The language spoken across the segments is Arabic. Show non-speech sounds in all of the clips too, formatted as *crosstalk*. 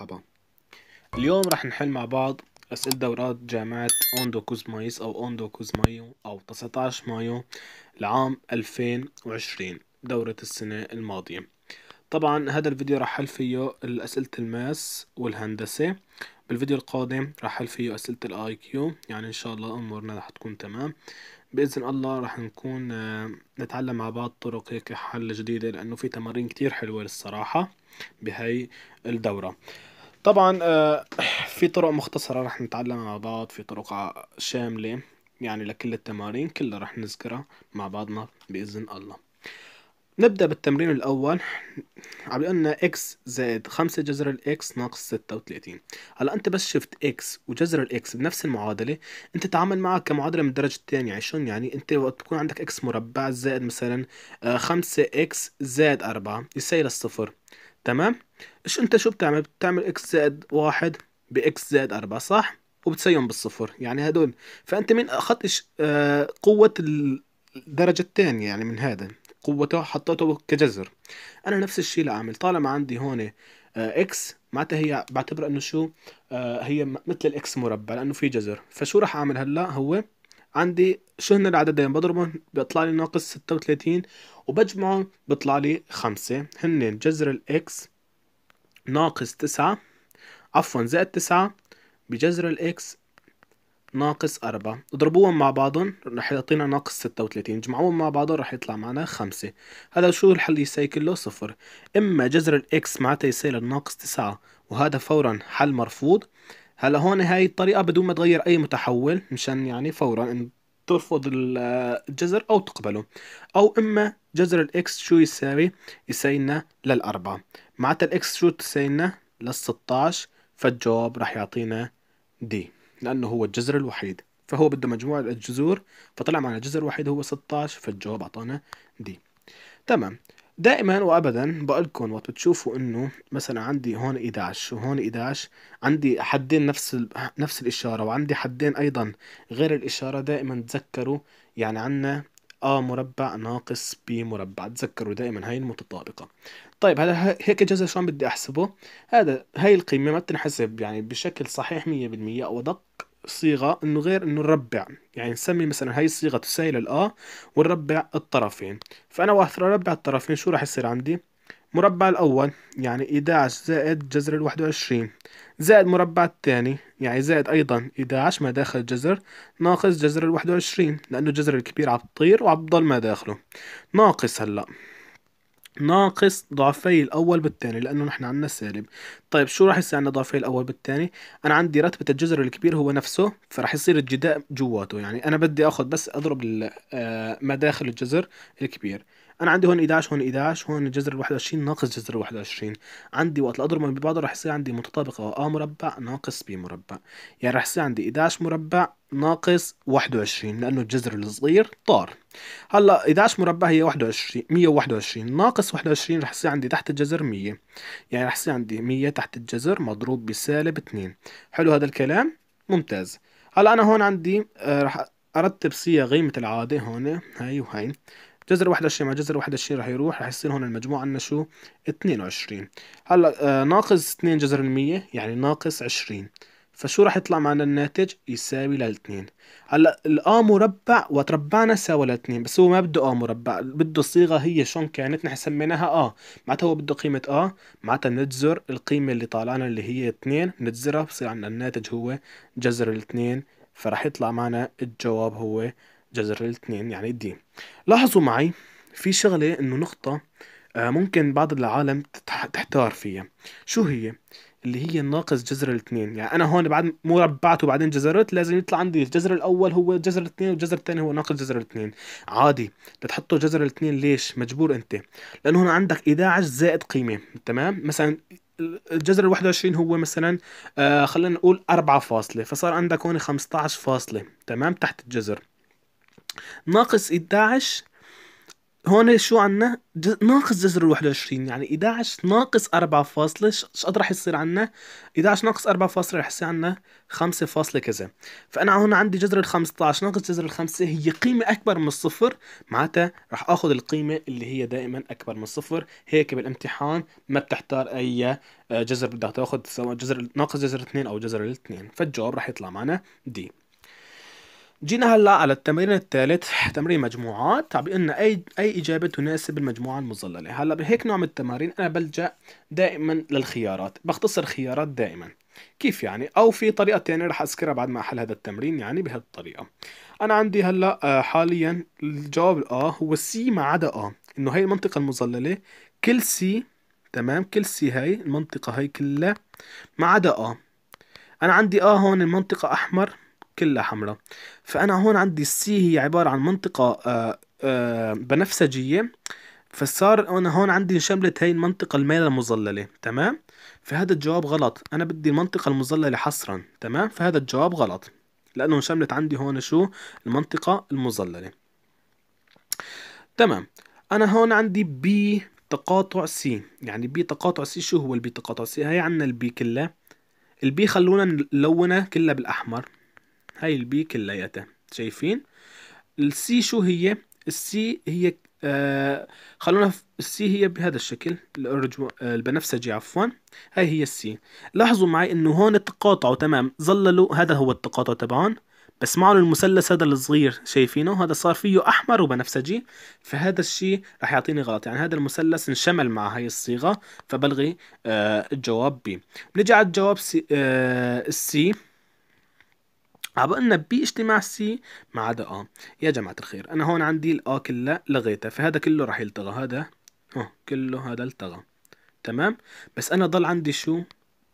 مرحبا اليوم رح نحل مع بعض أسئلة دورات جامعة أوندو كوزمايس أو أوندو كوزمايو أو 19 مايو لعام 2020 دورة السنة الماضية طبعا هذا الفيديو رح حل فيه أسئلة الماس والهندسة بالفيديو القادم رح حل فيه أسئلة الاي كيو يعني إن شاء الله أمورنا رح تكون تمام بإذن الله رح نكون آه، نتعلم مع بعض طرق هيك حل جديدة لأنه في تمارين كتير حلوة للصراحة بهاي الدورة طبعا آه، في طرق مختصرة رح نتعلمها مع بعض في طرق شاملة يعني لكل التمارين كلها رح نذكرها مع بعضنا بإذن الله نبدأ بالتمرين الأول عم أن x زائد 5 جذر ال x ناقص 36 هلا أنت بس شفت x وجذر ال x بنفس المعادلة أنت تعامل معها كمعادلة من الدرجة الثانية يعني شلون يعني أنت وقت تكون عندك x مربع زائد مثلا 5 آه، x زائد 4 يساوي للصفر تمام ايش انت شو بتعمل بتعمل اكس زائد واحد باكس زائد أربعة صح وبتسيهم بالصفر يعني هدول فانت من اخذت آه قوه الدرجه الثانيه يعني من هذا قوته حطيته كجذر انا نفس الشيء اللي عامل طالما عندي هون آه اكس معناتها هي بعتبر انه شو آه هي مثل الاكس مربع لانه في جذر فشو راح اعمل هلا هو عندي شو هن العددين بضربهم بيطلع لي ناقص 36 وبجمعهم بيطلع لي 5 هن جذر الاكس ناقص تسعة عفوا زائد تسعة بجذر الإكس ناقص أربعة اضربوهم مع بعضهم رح يعطينا ناقص ستة وتلاتين جمعوهم مع بعضهم رح يطلع معنا خمسة هذا شو الحل يساوي كله صفر إما جذر الإكس معناتها يساوي للناقص تسعة وهذا فورا حل مرفوض هلا هون هاي الطريقة بدون ما تغير أي متحول مشان يعني فورا ترفض الجذر أو تقبله أو إما جذر الإكس شو يساوي؟ يساوي لنا للأربعة معناتها الإكس شو تساوي لنا؟ للستاش فالجواب راح يعطينا دي لأنه هو الجذر الوحيد فهو بده مجموع الجذور فطلع معنا جذر وحيد هو 16 فالجواب أعطانا دي تمام دائما وابدا بقول لكم وقت بتشوفوا انه مثلا عندي هون 11 وهون 11 عندي حدين نفس ال... نفس الاشاره وعندي حدين ايضا غير الاشاره دائما تذكروا يعني عندنا أ آه، مربع ناقص ب مربع تذكروا دائما هاي المتطابقة طيب هذا هيك جذر شلون بدي أحسبه هذا هاي القيمة ما بتنحسب يعني بشكل صحيح 100% أو أدق صيغة إنه غير إنه نربع يعني نسمي مثلا هاي الصيغة تساوي للأ ونربع الطرفين فأنا وقت ربع الطرفين شو راح يصير عندي مربع الأول يعني 11 زائد جذر الـ 21 زائد مربع الثاني يعني زائد أيضا 11 ما داخل الجذر ناقص جذر ال 21 لأنه الجذر الكبير عم تطير وعم تضل ما داخله ناقص هلأ ناقص ضعفي الأول بالثاني لأنه نحن عندنا سالب طيب شو راح يصير عندنا ضعفي الأول بالثاني أنا عندي رتبة الجذر الكبير هو نفسه فراح يصير الجداء جواته يعني أنا بدي أخذ بس أضرب آه، ما داخل الجذر الكبير انا عندي هون 11 هون 11 هون جذر 21 ناقص جذر 21 عندي وقت الاضربهم ببعض رح يصير عندي متطابقه ا آه مربع ناقص ب مربع يعني رح يصير عندي 11 مربع ناقص 21 لانه الجذر الصغير طار هلا 11 مربع هي 21 121 ناقص 21 رح يصير عندي تحت الجذر 100 يعني رح يصير عندي 100 تحت الجذر مضروب بسالب 2 حلو هذا الكلام ممتاز هلا انا هون عندي آه رح ارتب صيغه قيمه العاده هون هاي وهي جذر 21 مع جذر 21 رح يروح رح يصير هون المجموع عندنا شو 22 هلا آه، ناقص 2 جذر 100 يعني ناقص 20 فشو رح يطلع معنا الناتج يساوي للاثنين هلا الآ مربع وتربعنا ساوى للاثنين بس هو ما بده آ مربع بده الصيغة هي شلون كانت نحن سميناها آ معناتها هو بده قيمة آ معناتها بنجزر القيمة اللي طالعنا اللي هي اثنين بنجزرها بصير عندنا الناتج هو جذر الاثنين فرح يطلع معنا الجواب هو جذر الاثنين يعني الدين لاحظوا معي في شغلة انه نقطة آه، ممكن بعض العالم تحتار فيها شو هي اللي هي ناقص جذر الاثنين يعني انا هون بعد مو ربعت وبعدين جذرت لازم يطلع عندي الجذر الاول هو جذر الاثنين والجذر الثاني هو ناقص جذر الاثنين عادي لتحطوا جذر الاثنين ليش مجبور انت لانه هنا عندك 11 زائد قيمه تمام مثلا الجذر ال 21 هو مثلا آه خلينا نقول 4 فاصله فصار عندك هون 15 فاصله تمام تحت الجذر ناقص 11 هون شو عنا ناقص جذر ال 21 يعني 11 ناقص 4 فاصلة قد راح يصير عنا 11 ناقص 4 فاصلة راح يصير عنا 5 فاصلة كذا فأنا هون عندي جذر ال 15 ناقص جذر ال 5 هي قيمة أكبر من الصفر معناتها راح آخذ القيمة اللي هي دائما أكبر من الصفر هيك بالامتحان ما بتحتار أي آه، جذر بدك تاخذ سواء جذر ناقص جذر 2 أو جذر الاثنين فالجواب راح يطلع معنا دي جينا هلا على التمرين الثالث تمرين مجموعات عم بيقول اي اي اجابه تناسب المجموعه المظلله هلا بهيك نوع من التمارين انا بلجا دائما للخيارات بختصر خيارات دائما كيف يعني او في طريقه ثانيه رح اذكرها بعد ما احل هذا التمرين يعني بهالطريقه انا عندي هلا آه، حاليا الجواب الاه هو سي ما عدا اه انه هي المنطقه المظلله كل سي تمام كل سي هاي المنطقه هاي كلها ما عدا اه انا عندي اه هون المنطقه احمر كلها حمراء فأنا هون عندي السي هي عبارة عن منطقة آه، آه، بنفسجية فصار انا هون عندي شملت هاي المنطقة الميلة المظللة تمام فهذا الجواب غلط انا بدي المنطقة المظللة حصرا تمام فهذا الجواب غلط لانه شملت عندي هون شو المنطقة المظللة تمام انا هون عندي بي تقاطع سي يعني بي تقاطع سي شو هو البي تقاطع سي هي عندنا البي كلها البي خلونا نلونها كلها بالاحمر هاي البي كلياتها شايفين السي شو هي السي هي آه خلونا السي هي بهذا الشكل الارجو البنفسجي عفوا هاي هي السي لاحظوا معي انه هون تقاطعوا تمام ظللوا هذا هو التقاطع تبعهم بس معهم المثلث هذا الصغير شايفينه هذا صار فيه احمر وبنفسجي فهذا الشيء راح يعطيني غلط يعني هذا المثلث انشمل مع هاي الصيغه فبلغي آه الجواب بي بنجي على الجواب سي آه السي عبقلنا بي اجتماع سي ما عدا اه يا جماعة الخير انا هون عندي الاه كلها لغيتها فهذا كله رح يلتغى هذا اه كله هذا التغى تمام بس انا ضل عندي شو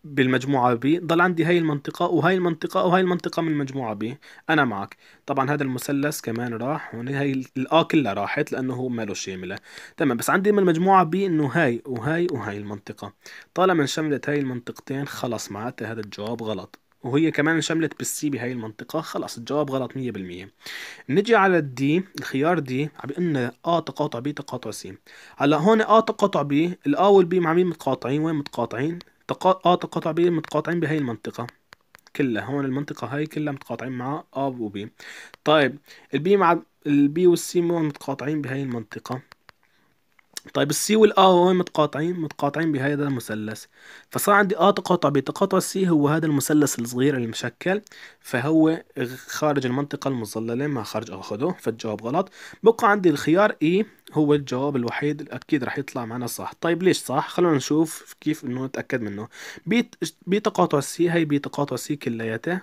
بالمجموعة بي ضل عندي هاي المنطقة وهاي المنطقة وهاي المنطقة من المجموعة بي أنا معك طبعا هذا المثلث كمان راح هون هاي الآ كلها راحت لأنه هو ماله شاملة تمام بس عندي من المجموعة بي إنه هاي وهاي وهاي المنطقة طالما انشملت هاي المنطقتين خلص معناتها هذا الجواب غلط وهي كمان شملت بالسي بهاي المنطقة خلص الجواب غلط 100% نجي على الدي الخيار دي عم بيقلنا اه تقاطع بي تقاطع سي هلا هون اه تقاطع بي الا والبي مع مين متقاطعين وين متقاطعين تقا... اه تقاطع بي متقاطعين بهاي المنطقة كلها هون المنطقة هاي كلها متقاطعين مع اه وبي طيب البي مع البي والسي متقاطعين بهاي المنطقة طيب السي والآ وين متقاطعين متقاطعين بهذا المثلث فصار عندي آ تقاطع بي تقاطع السي هو هذا المثلث الصغير المشكل فهو خارج المنطقة المظللة ما خارج اخده فالجواب غلط بقى عندي الخيار اي e، هو الجواب الوحيد اكيد رح يطلع معنا صح طيب ليش صح خلونا نشوف كيف انه نتاكد منه بي تقاطع السي هي بي تقاطع السي كلياتها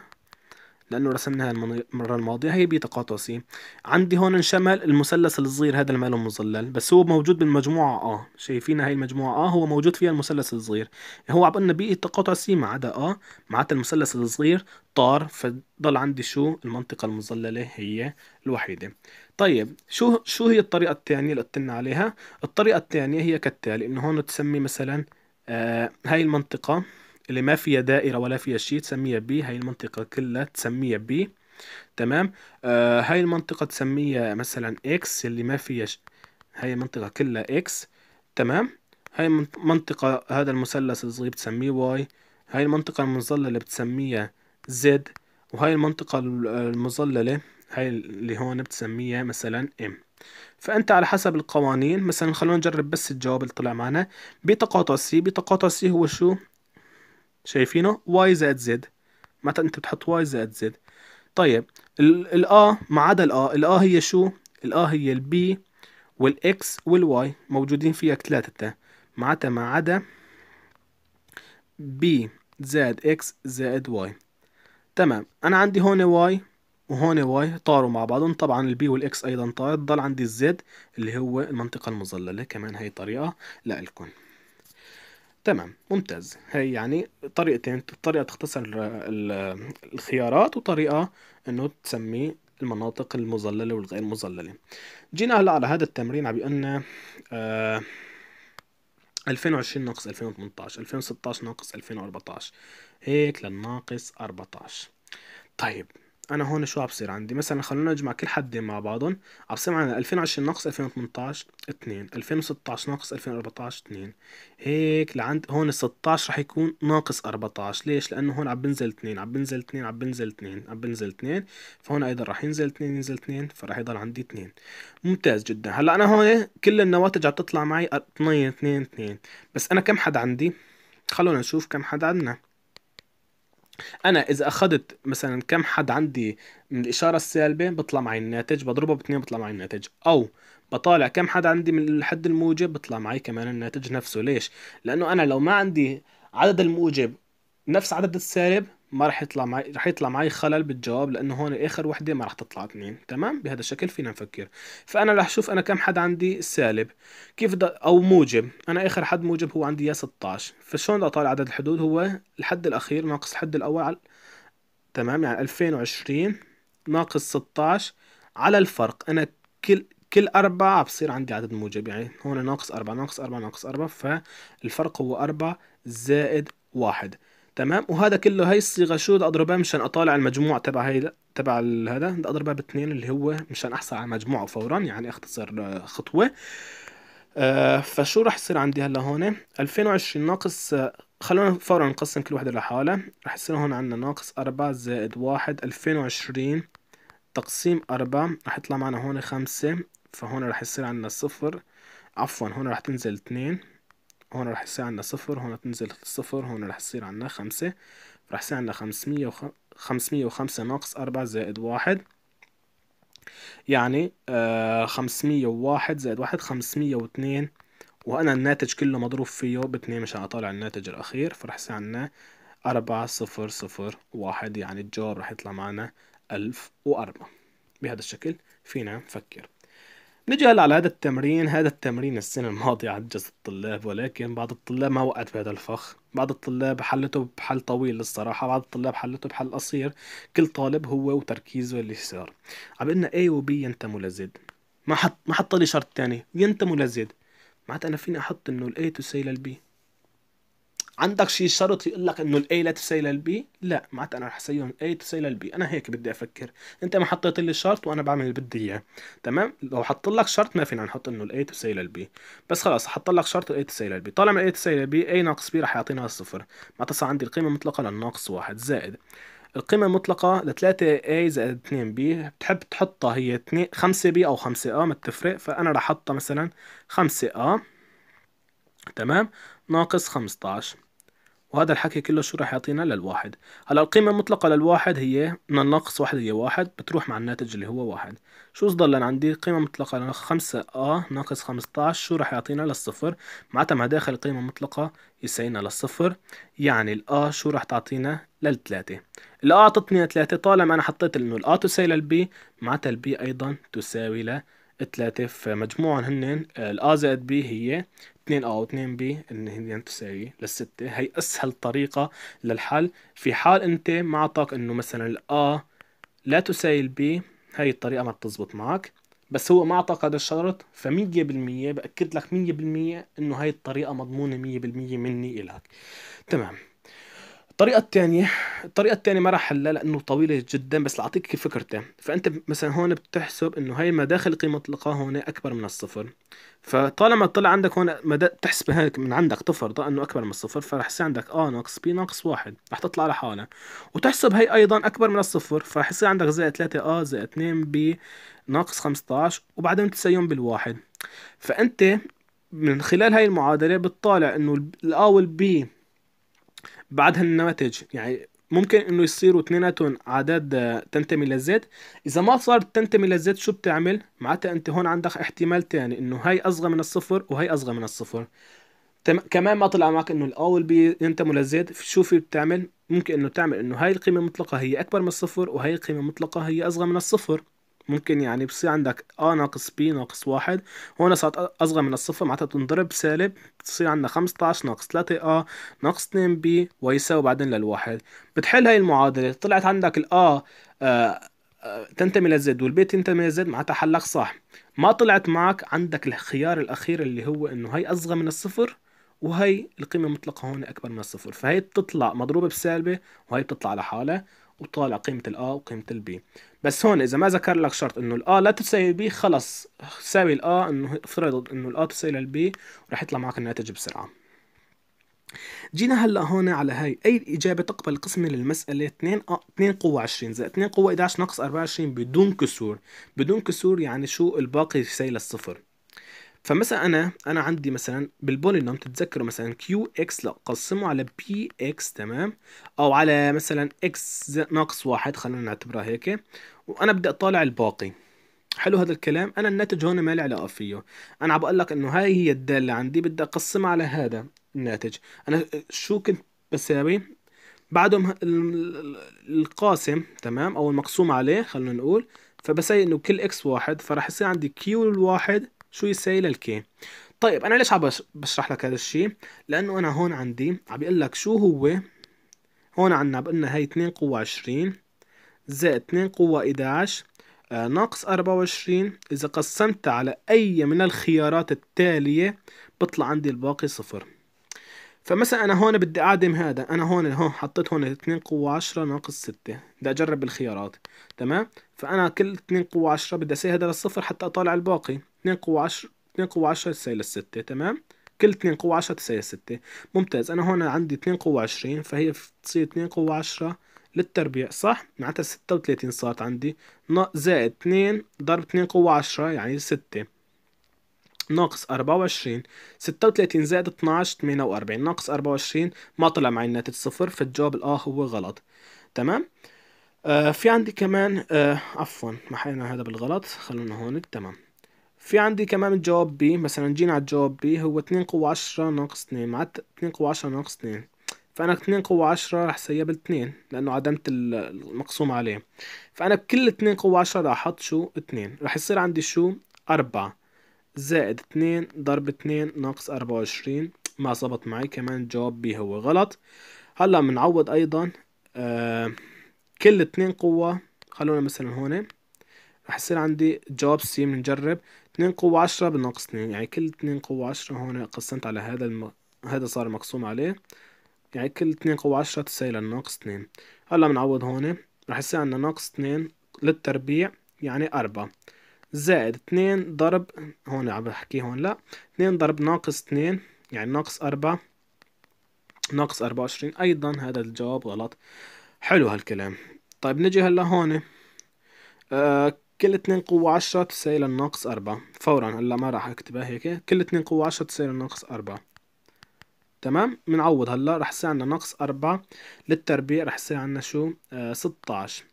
لأنه رسمناها المرة الماضية هي تقاطع سي عندي هون انشمل المثلث الصغير هذا الماله مظلل بس هو موجود بالمجموعة آه شايفين هاي المجموعة آه هو موجود فيها المثلث الصغير هو عم بي تقاطع سي ما عدا آه معناتها المثلث الصغير طار فضل عندي شو المنطقة المظللة هي الوحيدة طيب شو شو هي الطريقة الثانية اللي قلتلنا عليها الطريقة الثانية هي كالتالي إنه هون تسمي مثلا آه هاي المنطقة اللي ما فيها دائرة ولا فيها شيء تسميها بي هاي المنطقة كلها تسميها بي تمام آه هاي المنطقة تسميها مثلا اكس اللي ما فيها هاي المنطقة كلها اكس تمام هاي منطقة هذا المثلث الصغير بتسميه واي هاي المنطقة المظللة اللي بتسميها زد وهاي المنطقة المظللة هاي اللي هون بتسميها مثلا ام فانت على حسب القوانين مثلا خلونا نجرب بس الجواب اللي طلع معنا بتقاطع سي بتقاطع سي هو شو شايفينه واي زائد زد متى انت بتحط واي زائد زد طيب الآ آه، ما عدا الآ آه، الآ آه هي شو الآ هي البي والإكس والواي موجودين فيها ثلاثة معناتها ما عدا بي زائد إكس زائد واي تمام أنا عندي هون واي وهون واي طاروا مع بعضهم طبعا البي والاكس ايضا طارت ضل عندي الزد اللي هو المنطقه المظلله كمان هي طريقه لكم تمام ممتاز هي يعني طريقتين طريقة تختصر ال- الخيارات وطريقة انه تسمي المناطق المظللة والغير مظللة جينا هلا على هذا التمرين عم بيقول لنا آه 2020 ناقص 2018 2016 ناقص 2014 هيك للناقص 14 طيب انا هون شو بصير عندي مثلا خلونا نجمع كل حدين مع بعضهم بصير معنا 2020 ناقص 2018 2 2016 ناقص 2014 2 هيك لعند هون 16 رح يكون ناقص 14 ليش لانه هون عم بنزل 2 عم بنزل 2 عم بنزل 2 عم بنزل 2 فهون ايضا رح ينزل 2 ينزل 2 فرح يضل عندي 2 ممتاز جدا هلا انا هون كل النواتج عم تطلع معي 2 2 2 بس انا كم حد عندي خلونا نشوف كم حد عندنا انا اذا اخذت مثلا كم حد عندي من الاشاره السالبه بطلع معي الناتج بضربه باثنين بطلع معي الناتج او بطالع كم حد عندي من الحد الموجب بطلع معي كمان الناتج نفسه ليش لانه انا لو ما عندي عدد الموجب نفس عدد السالب ما رح يطلع معي رح يطلع معي خلل بالجواب لانه هون اخر وحده ما رح تطلع اثنين تمام بهذا الشكل فينا نفكر فانا رح اشوف انا كم حد عندي سالب كيف دا او موجب انا اخر حد موجب هو عندي يا 16 فشلون بدي اطالع عدد الحدود هو الحد الاخير ناقص الحد الاول على... تمام يعني 2020 ناقص 16 على الفرق انا كل كل أربعة بصير عندي عدد موجب يعني هون ناقص أربعة ناقص أربعة ناقص أربعة فالفرق هو أربعة زائد واحد تمام وهذا كله هاي الصيغه شو بدي اضربها مشان اطالع المجموع تبع هاي تبع هذا بدي اضربها باثنين اللي هو مشان احصل على مجموعه فورا يعني اختصر آه، خطوه آه فشو راح يصير عندي هلا هون 2020 ناقص آه، خلونا فورا نقسم كل وحده لحالها راح يصير هون عندنا ناقص 4 زائد 1 2020 تقسيم 4 راح يطلع معنا هون 5 فهون راح يصير عندنا صفر عفوا هون راح تنزل 2 هون رح يصير عنا صفر هون تنزل الصفر هون رح يصير عنا خمسة رح يصير عنا خمسمية خمسمية وخمسة ناقص أربعة زائد واحد يعني آه، خمسمية وواحد زائد واحد خمسمية واتنين وأنا الناتج كله مضروب فيه باتنين مشان أطالع الناتج الأخير فرح يصير عنا أربعة صفر صفر واحد يعني الجواب رح يطلع معنا ألف وأربعة بهذا الشكل فينا نفكر نجي هلا على هذا التمرين هذا التمرين السنة الماضية عجز الطلاب ولكن بعض الطلاب ما وقعت بهذا الفخ بعض الطلاب حلته بحل طويل الصراحة بعض الطلاب حلته بحل قصير كل طالب هو وتركيزه اللي صار عم قلنا A و B ينتموا لزد ما حط ما حط لي شرط تاني ينتموا لزد معناتها انا فيني احط انه ال A تساوي للبي عندك شيء شرط يقول لك انه الاي لا تساوي للبي لا معناتها انا رح اسويهم الاي تساوي للبي انا هيك بدي افكر انت ما حطيت لي شرط وانا بعمل اللي بدي اياه تمام لو حط لك شرط ما فينا نحط انه الاي تساوي للبي بس خلاص حط لك شرط الاي تساوي للبي طالما الاي تساوي للبي اي ناقص بي رح يعطينا الصفر، معناتها صار عندي القيمه المطلقه للناقص واحد زائد القيمة المطلقة ل 3 زائد بي، بتحب تحطها هي 2 5 بي أو ا ما بتفرق فأنا رح أحطها مثلا 5 ا تمام ناقص 15 وهذا الحكي كله شو راح يعطينا للواحد هلا القيمة المطلقة للواحد هي من ناقص واحد هي واحد بتروح مع الناتج اللي هو واحد شو ظل عندي قيمة مطلقة لخمسة آ آه ناقص خمسطعش شو راح يعطينا للصفر معناتها ما داخل القيمة المطلقة يساوينا للصفر يعني الآ شو راح تعطينا للثلاثة الآ أعطتني ثلاثة طالما أنا حطيت إنه الآ تساوي للبي معناتها البي أيضا تساوي للثلاثة الثلاثة فمجموعا آه، هن الآ زائد بي هي 2 أو 2 بي إن هي تساوي للستة هي أسهل طريقة للحل في حال أنت ما إنه مثلا الآ لا تساوي البي هاي الطريقة ما بتزبط معك بس هو ما أعطاك هذا الشرط فمية بالمية بأكد لك مية بالمية إنه هاي الطريقة مضمونة مية بالمية مني إلك تمام الطريقة الثانية الطريقة الثانية ما راح حلها لأنه طويلة جدا بس لأعطيك فكرتين فأنت مثلا هون بتحسب إنه هاي مداخل قيمة القاء هون أكبر من الصفر فطالما طلع عندك هون مدى تحسب هيك من عندك تفرض أنه أكبر من الصفر فراح يصير عندك أ ناقص بي ناقص واحد راح تطلع لحالها وتحسب هي أيضا أكبر من الصفر فراح يصير عندك زائد ثلاثة أ زائد اثنين بي ناقص 15 وبعدين تسيم بالواحد فأنت من خلال هاي المعادلة بتطالع إنه الأ والبي بعد النماذج يعني ممكن انه يصيروا اثنيناتهم اعداد آه، تنتمي للزيت اذا ما صارت تنتمي للزيت شو بتعمل معناتها انت هون عندك احتمال تاني انه هاي اصغر من الصفر وهي اصغر من الصفر تم... كمان ما طلع معك انه الاول ينتموا للزيت شو في بتعمل ممكن انه تعمل انه هاي القيمه المطلقه هي اكبر من الصفر وهي القيمه المطلقه هي اصغر من الصفر ممكن يعني بصير عندك A ناقص B ناقص واحد هون صارت أصغر من الصفر معناتها تنضرب سالب بتصير عندنا 15 ناقص 3A ناقص 2B ويساوي بعدين للواحد بتحل هاي المعادلة طلعت عندك ال A آه، آه، تنتمي للزد والبيت تنتمي للزد معناتها حلك صح ما طلعت معك عندك الخيار الأخير اللي هو إنه هي أصغر من الصفر وهي القيمة المطلقة هون أكبر من الصفر فهي بتطلع مضروبة بسالبة وهي بتطلع لحالها وطالع قيمة الـ A وقيمة الـ B بس هون إذا ما ذكر لك شرط إنه الـ A لا تساوي B خلص ساوي الـ A إنه افترض إنه الـ A تساوي للـ B ورح يطلع معك الناتج بسرعة جينا هلا هون على هاي اي اجابه تقبل قسمه للمساله 2 2 قوه 20 زائد 2 قوه 11 ناقص 24 بدون كسور بدون كسور يعني شو الباقي يساوي للصفر فمثلا انا انا عندي مثلا بالبولينوم تتذكروا مثلا كيو اكس لا قسمه على بي اكس تمام او على مثلا اكس ناقص واحد خلينا نعتبرها هيك وانا بدي اطالع الباقي حلو هذا الكلام انا الناتج هون ما لي علاقه فيه انا عم بقول لك انه هاي هي الداله عندي بدي اقسمها على هذا الناتج انا شو كنت بساوي بعدهم القاسم تمام او المقسوم عليه خلينا نقول فبساوي انه كل اكس واحد فراح يصير عندي كيو الواحد شو يساوي للكي طيب انا ليش عم بشرح لك هذا الشيء لانه انا هون عندي عم بيقول لك شو هو هون عندنا بقلنا هي 2 قوة 20 زائد 2 قوة 11 آه ناقص 24 إذا قسمتها على أي من الخيارات التالية بطلع عندي الباقي صفر فمثلا أنا هون بدي أعدم هذا أنا هون هون حطيت هون 2 قوة 10 ناقص 6 بدي أجرب الخيارات تمام فأنا كل 2 قوة 10 بدي أساوي هذا للصفر حتى أطالع الباقي 2 قوة 10 2 قوة 10 تساوي للستة تمام كل 2 قوة 10 تساوي 6 ممتاز أنا هون عندي 2 قوة 20 فهي بتصير 2 قوة 10 للتربيع صح معناتها 36 صارت عندي زائد 2 ضرب 2 قوة 10 يعني 6 ناقص 24 36 زائد 12 48 ناقص 24 ما طلع معي الناتج صفر فالجواب الآ هو غلط تمام آه في عندي كمان آه عفوا محينا هذا بالغلط خلونا هون تمام في عندي كمان الجواب بي مثلا جينا على الجواب بي هو اتنين قوة عشرة ناقص اتنين مع اتنين قوة عشرة ناقص اتنين فأنا اتنين قوة عشرة رح سيب الاتنين لأنه عدمت المقسوم عليه فأنا بكل اتنين قوة عشرة رح أحط شو اتنين رح يصير عندي شو أربعة زائد اتنين ضرب اتنين ناقص أربعة وعشرين ما زبط معي كمان الجواب بي هو غلط هلا بنعوض أيضا آه كل اتنين قوة خلونا مثلا هون رح يصير عندي جواب سي بنجرب اتنين قوة عشرة بناقص اتنين يعني كل اتنين قوة عشرة هون قسمت على هذا الم... هذا صار مقسوم عليه يعني كل اتنين قوة عشرة تساوي للناقص اتنين هلا بنعوض هون رح يصير عندنا ناقص اتنين للتربيع يعني أربعة زائد اتنين ضرب هون عم بحكي هون لا اتنين ضرب ناقص اتنين يعني ناقص أربعة ناقص أربعة وعشرين أيضا هذا الجواب غلط حلو هالكلام طيب نجي هلا هون آه كل اتنين قوة عشرة تساوي الناقص أربعة فورا هلا ما راح اكتبها هيك كل اتنين قوة عشرة تساوي الناقص أربعة تمام بنعوض هلا رح يصير عنا ناقص أربعة للتربيع رح يصير عنا شو آه ستة عشر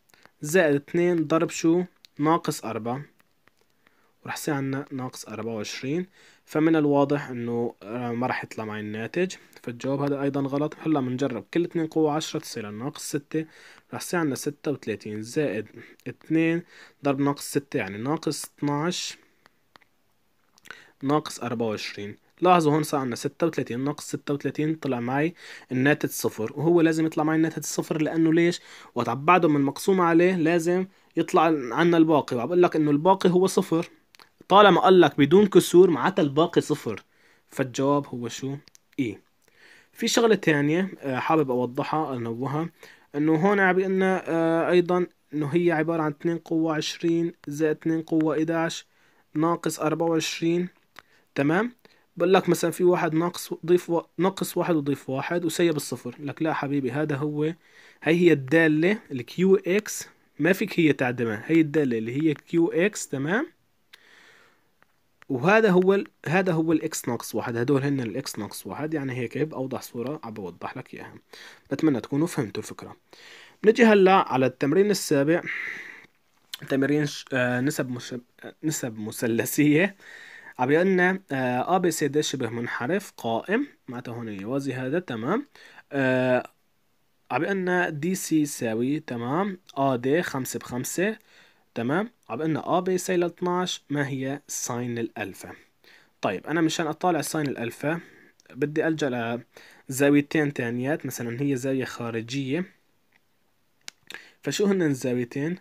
زائد اتنين ضرب شو ناقص أربعة ورح يصير عنا ناقص أربعة وعشرين فمن الواضح انه آه، ما راح يطلع معي الناتج فالجواب هذا ايضا غلط هلا بنجرب كل اتنين قوة عشرة تصير ناقص ستة رح يصير عنا ستة وتلاتين زائد اتنين ضرب ناقص ستة يعني ناقص اتناش ناقص أربعة وعشرين لاحظوا هون صار عنا ستة وتلاتين ناقص ستة وتلاتين طلع معي الناتج صفر وهو لازم يطلع معي الناتج صفر لانه ليش؟ وقت بعده من مقسوم عليه لازم يطلع عنا الباقي وعم بقول لك انه الباقي هو صفر طالما قال لك بدون كسور معناتها الباقي صفر فالجواب هو شو اي في شغله تانية آه، حابب اوضحها انوهها انه هون عم عنا آه، ايضا انه هي عباره عن 2 قوه 20 زائد 2 قوه 11 ناقص 24 تمام بقول لك مثلا في واحد ناقص ضيف و... ناقص واحد وضيف واحد وسيب الصفر لك لا حبيبي هذا هو هي هي الداله الكيو اكس ما فيك هي تعدمها هي الداله اللي هي كيو اكس تمام وهذا هو ال... هذا هو الاكس ناقص واحد هدول هن الاكس ناقص واحد يعني هيك باوضح صوره عم بوضح لك اياها بتمنى تكونوا فهمتوا الفكره بنجي هلا على التمرين السابع تمرين ش... آه نسب مش... آه، نسب مثلثيه عم بيقول لنا آه بي سي دي شبه منحرف قائم معناتها هون يوازي هذا تمام آه عم بيقول لنا دي سي يساوي تمام ا دي 5 بخمسة تمام عم قلنا ا بيساوي ل 12 ما هي ساين الالفا طيب انا مشان اطالع ساين الالفا بدي الجا لزاويتين تانيات مثلا هي زاويه خارجيه فشو هن الزاويتين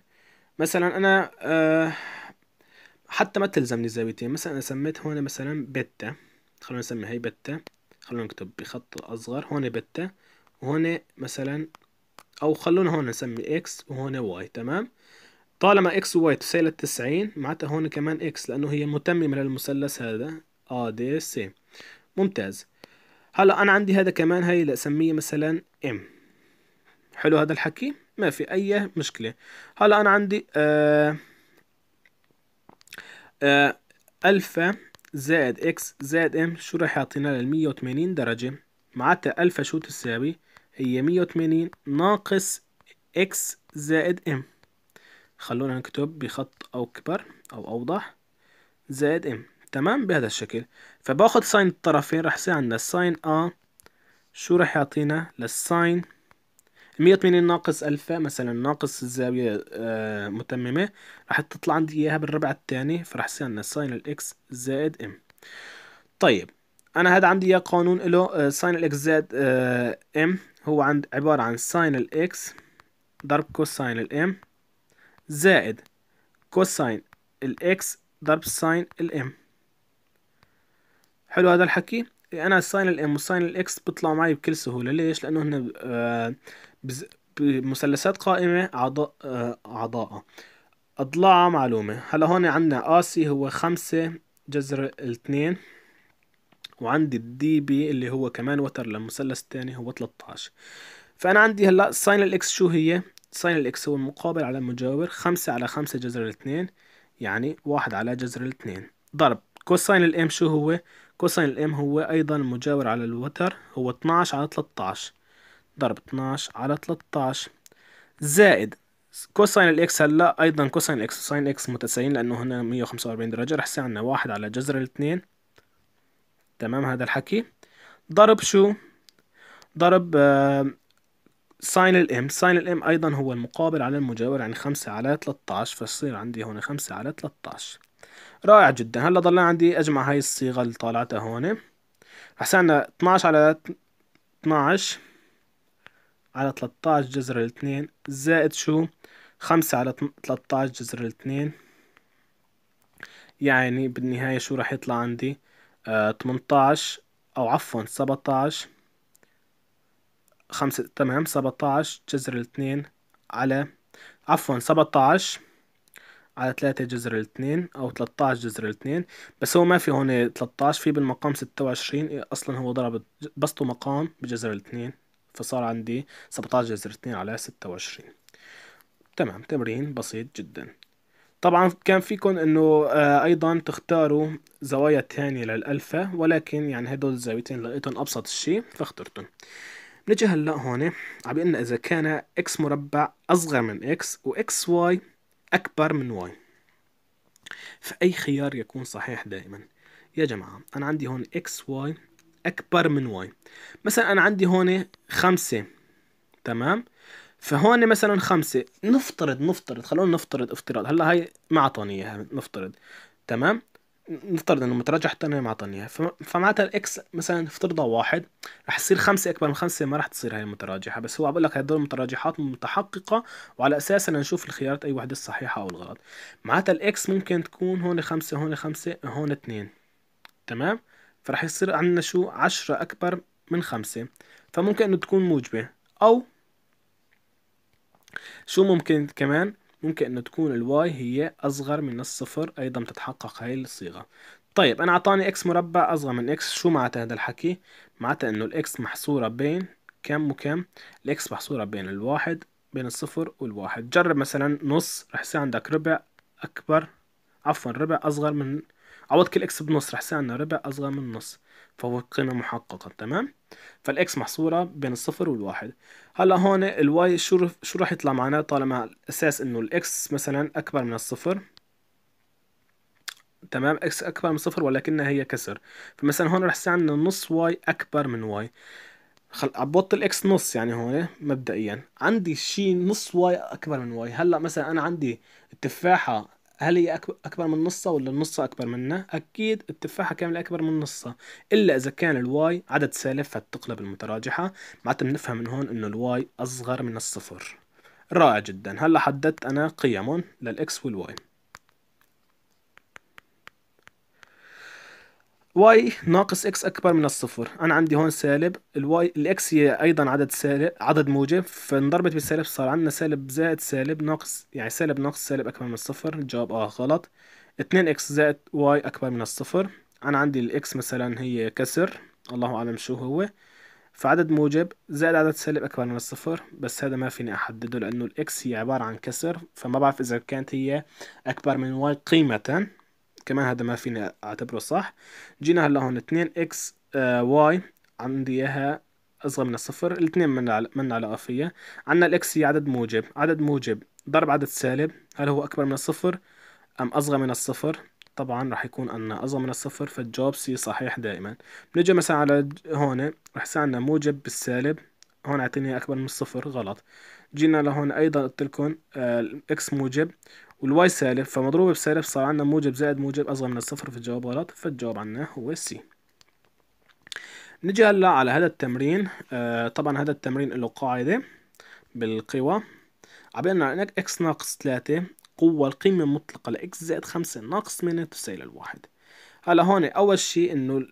مثلا انا آه، حتى ما تلزمني زاويتين مثلا انا سميت هون مثلا بتا خلونا نسمي هي بتا خلونا نكتب بخط اصغر هون بتا وهون مثلا او خلونا هون نسمي اكس وهون واي تمام طالما اكس وواي تساوي للتسعين معناتها هون كمان اكس لأنه هي متممة للمثلث هذا ا دي سي ممتاز هلا أنا عندي هذا كمان هاي لأسميه مثلا ام حلو هذا الحكي ما في أي مشكلة هلا أنا عندي آه آه ألفا زائد اكس زائد ام شو راح يعطينا لل 180 درجة معناتها ألفا شو تساوي هي مية ناقص اكس زائد ام خلونا نكتب بخط أكبر أو, أو أوضح زائد إم تمام بهذا الشكل فباخد ساين الطرفين راح يصير عندنا ساين أ شو راح يعطينا للساين مية وثمانين ناقص ألفا مثلا ناقص الزاوية آه، متممة راح تطلع عندي إياها بالربع الثاني فراح يصير عندنا ساين الإكس زائد إم طيب أنا هذا عندي إياه قانون إله ساين آه، الإكس زائد إم آه، هو عند عبارة عن ساين الإكس ضرب كوساين الإم زائد كوساين الاكس ضرب ساين الام حلو هذا الحكي إيه، انا ساين الام وساين الاكس بيطلع معي بكل سهوله ليش لانه هنا آه، بمثلثات قائمه اعضاء آه، اعضاء اضلاعها معلومه هلا هون عندنا اسي هو خمسة جذر الاثنين وعندي الدي بي اللي هو كمان وتر للمثلث الثاني هو 13 فانا عندي هلا ساين الاكس شو هي ساين الإكس هو المقابل على المجاور خمسة على خمسة جذر الاثنين يعني واحد على جذر الاثنين ضرب كوساين الام شو هو؟ كوساين الام هو أيضا المجاور على الوتر هو اتناش على تلتاش ضرب اتناش على تلتاش زائد كوساين الاكس هلا ايضا كوساين الاكس وساين الاكس متساويين لانه هنا مية وخمسة واربعين درجه رح يصير عندنا واحد على جذر الاثنين تمام هذا الحكي ضرب شو ضرب آه ساين الام ساين الام ايضا هو المقابل على المجاور يعني 5 على 13 فصير عندي هون 5 على 13 رائع جدا هلا ضل عندي اجمع هاي الصيغة اللي طالعتها هون رح 12 على 12 على 13 جذر ال2 زائد شو 5 على 13 جذر ال2 يعني بالنهاية شو راح يطلع عندي آه 18 أو عفوا 17 خمسة تمام سبعة عشر جذر الاتنين على عفوا سبعة عشر على تلاتة جذر الاتنين أو عشر جذر الاتنين بس هو ما في هون عشر في بالمقام ستة وعشرين أصلا هو ضرب بسطه مقام بجذر الاتنين فصار عندي سبعة عشر جذر اثنين على ستة وعشرين تمام تمرين بسيط جدا طبعا كان فيكم انه آه، ايضا تختاروا زوايا تانية للالفا ولكن يعني هدول الزاويتين لقيتهم ابسط الشيء فاخترتهم نجي هلا هون عم لنا اذا كان اكس مربع اصغر من اكس واكس واي اكبر من واي فاي خيار يكون صحيح دائما يا جماعه انا عندي هون اكس واي اكبر من واي مثلا انا عندي هون خمسة تمام فهون مثلا خمسة نفترض نفترض خلونا نفترض افتراض هلا هاي ما اعطاني اياها نفترض تمام نفترض انه متراجع حتى انا معطيني فمعناتها الاكس مثلا افترضها واحد رح تصير خمسه اكبر من خمسه ما رح تصير هاي المتراجحه بس هو عم بقول لك هدول المتراجحات متحققه وعلى اساسها نشوف الخيارات اي وحده الصحيحه او الغلط معناتها الاكس ممكن تكون هون خمسه هون خمسه هون اثنين تمام فرح يصير عندنا شو عشرة اكبر من خمسه فممكن انه تكون موجبه او شو ممكن كمان ممكن أن تكون الواي هي أصغر من الصفر أيضا تتحقق هاي الصيغة طيب أنا أعطاني إكس مربع أصغر من إكس شو معناته هذا الحكي؟ معناته أنه الإكس محصورة بين كم وكم؟ الإكس محصورة بين الواحد بين الصفر والواحد جرب مثلا نص رح يصير عندك ربع أكبر عفوا ربع أصغر من عوض كل إكس بنص رح يصير عندنا ربع أصغر من نص فهو قيمة محققة تمام فالاكس محصورة بين الصفر والواحد هلا هون الواي شو شو راح يطلع معنا طالما الاساس انه الاكس مثلا اكبر من الصفر تمام اكس اكبر من صفر ولكنها هي كسر فمثلا هون راح يصير عندنا نص واي اكبر من واي خل عبط الاكس نص يعني هون مبدئيا عندي شيء نص واي اكبر من واي هلا مثلا انا عندي التفاحه هل هي أكبر من نصها ولا نصها أكبر منها؟ أكيد التفاحة كاملة أكبر من نصها إلا إذا كان الواي عدد سالب فالتقلب المتراجحة معناتها بنفهم من هون إنه الواي أصغر من الصفر رائع جدا هلا حددت أنا قيمهم للإكس والواي واي ناقص اكس اكبر من الصفر انا عندي هون سالب الواي الاكس هي ايضا عدد سالب عدد موجب فانضربت بالسالب صار عندنا سالب زائد سالب ناقص يعني سالب ناقص سالب اكبر من الصفر الجواب اه غلط 2 اكس زائد واي اكبر من الصفر انا عندي الاكس مثلا هي كسر الله اعلم شو هو فعدد موجب زائد عدد سالب اكبر من الصفر بس هذا ما فيني احدده لانه الاكس هي عبارة عن كسر فما بعرف اذا كانت هي اكبر من واي قيمة كمان هذا ما فيني اعتبره صح جينا هلا هون 2 اكس آه، واي عندي اياها اصغر من الصفر الاثنين من على من على عندنا الاكس هي عدد موجب عدد موجب ضرب عدد سالب هل هو اكبر من الصفر ام اصغر من الصفر طبعا راح يكون ان اصغر من الصفر فالجواب سي صحيح دائما بنجي مثلا على هون راح يصير عندنا موجب بالسالب هون اعطيني اكبر من الصفر غلط جينا لهون ايضا قلت لكم آه، الاكس موجب والواي سالب فمضروبه بسالب صار عندنا موجب زائد موجب اصغر من الصفر فالجواب غلط فالجواب عنا هو سي نجي هلا على هذا التمرين آه طبعا هذا التمرين له قاعدة بالقوى عبينا انك اكس ناقص 3 قوة القيمة المطلقة لإكس زائد خمسة ناقص ثمانية تساوي الواحد هلا هون أول شي إنه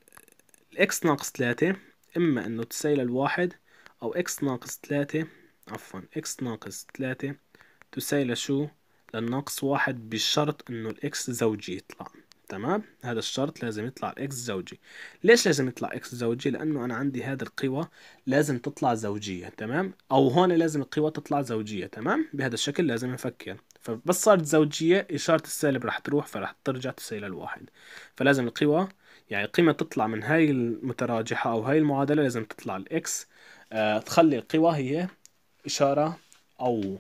الإكس ناقص ثلاثة إما إنه تساوي الواحد أو إكس ناقص ثلاثة عفوا اكس ناقص تلاتة تساوي لشو للناقص واحد بشرط انه الاكس زوجي يطلع تمام هذا الشرط لازم يطلع الاكس زوجي ليش لازم يطلع اكس زوجي لانه انا عندي هذه القوى لازم تطلع زوجيه تمام او هون لازم القوى تطلع زوجيه تمام بهذا الشكل لازم نفكر فبس صارت زوجيه اشاره السالب رح تروح فرح ترجع تساوي للواحد فلازم القوى يعني القيمه تطلع من هاي المتراجحه او هاي المعادله لازم تطلع الاكس أه تخلي القوى هي إشارة أو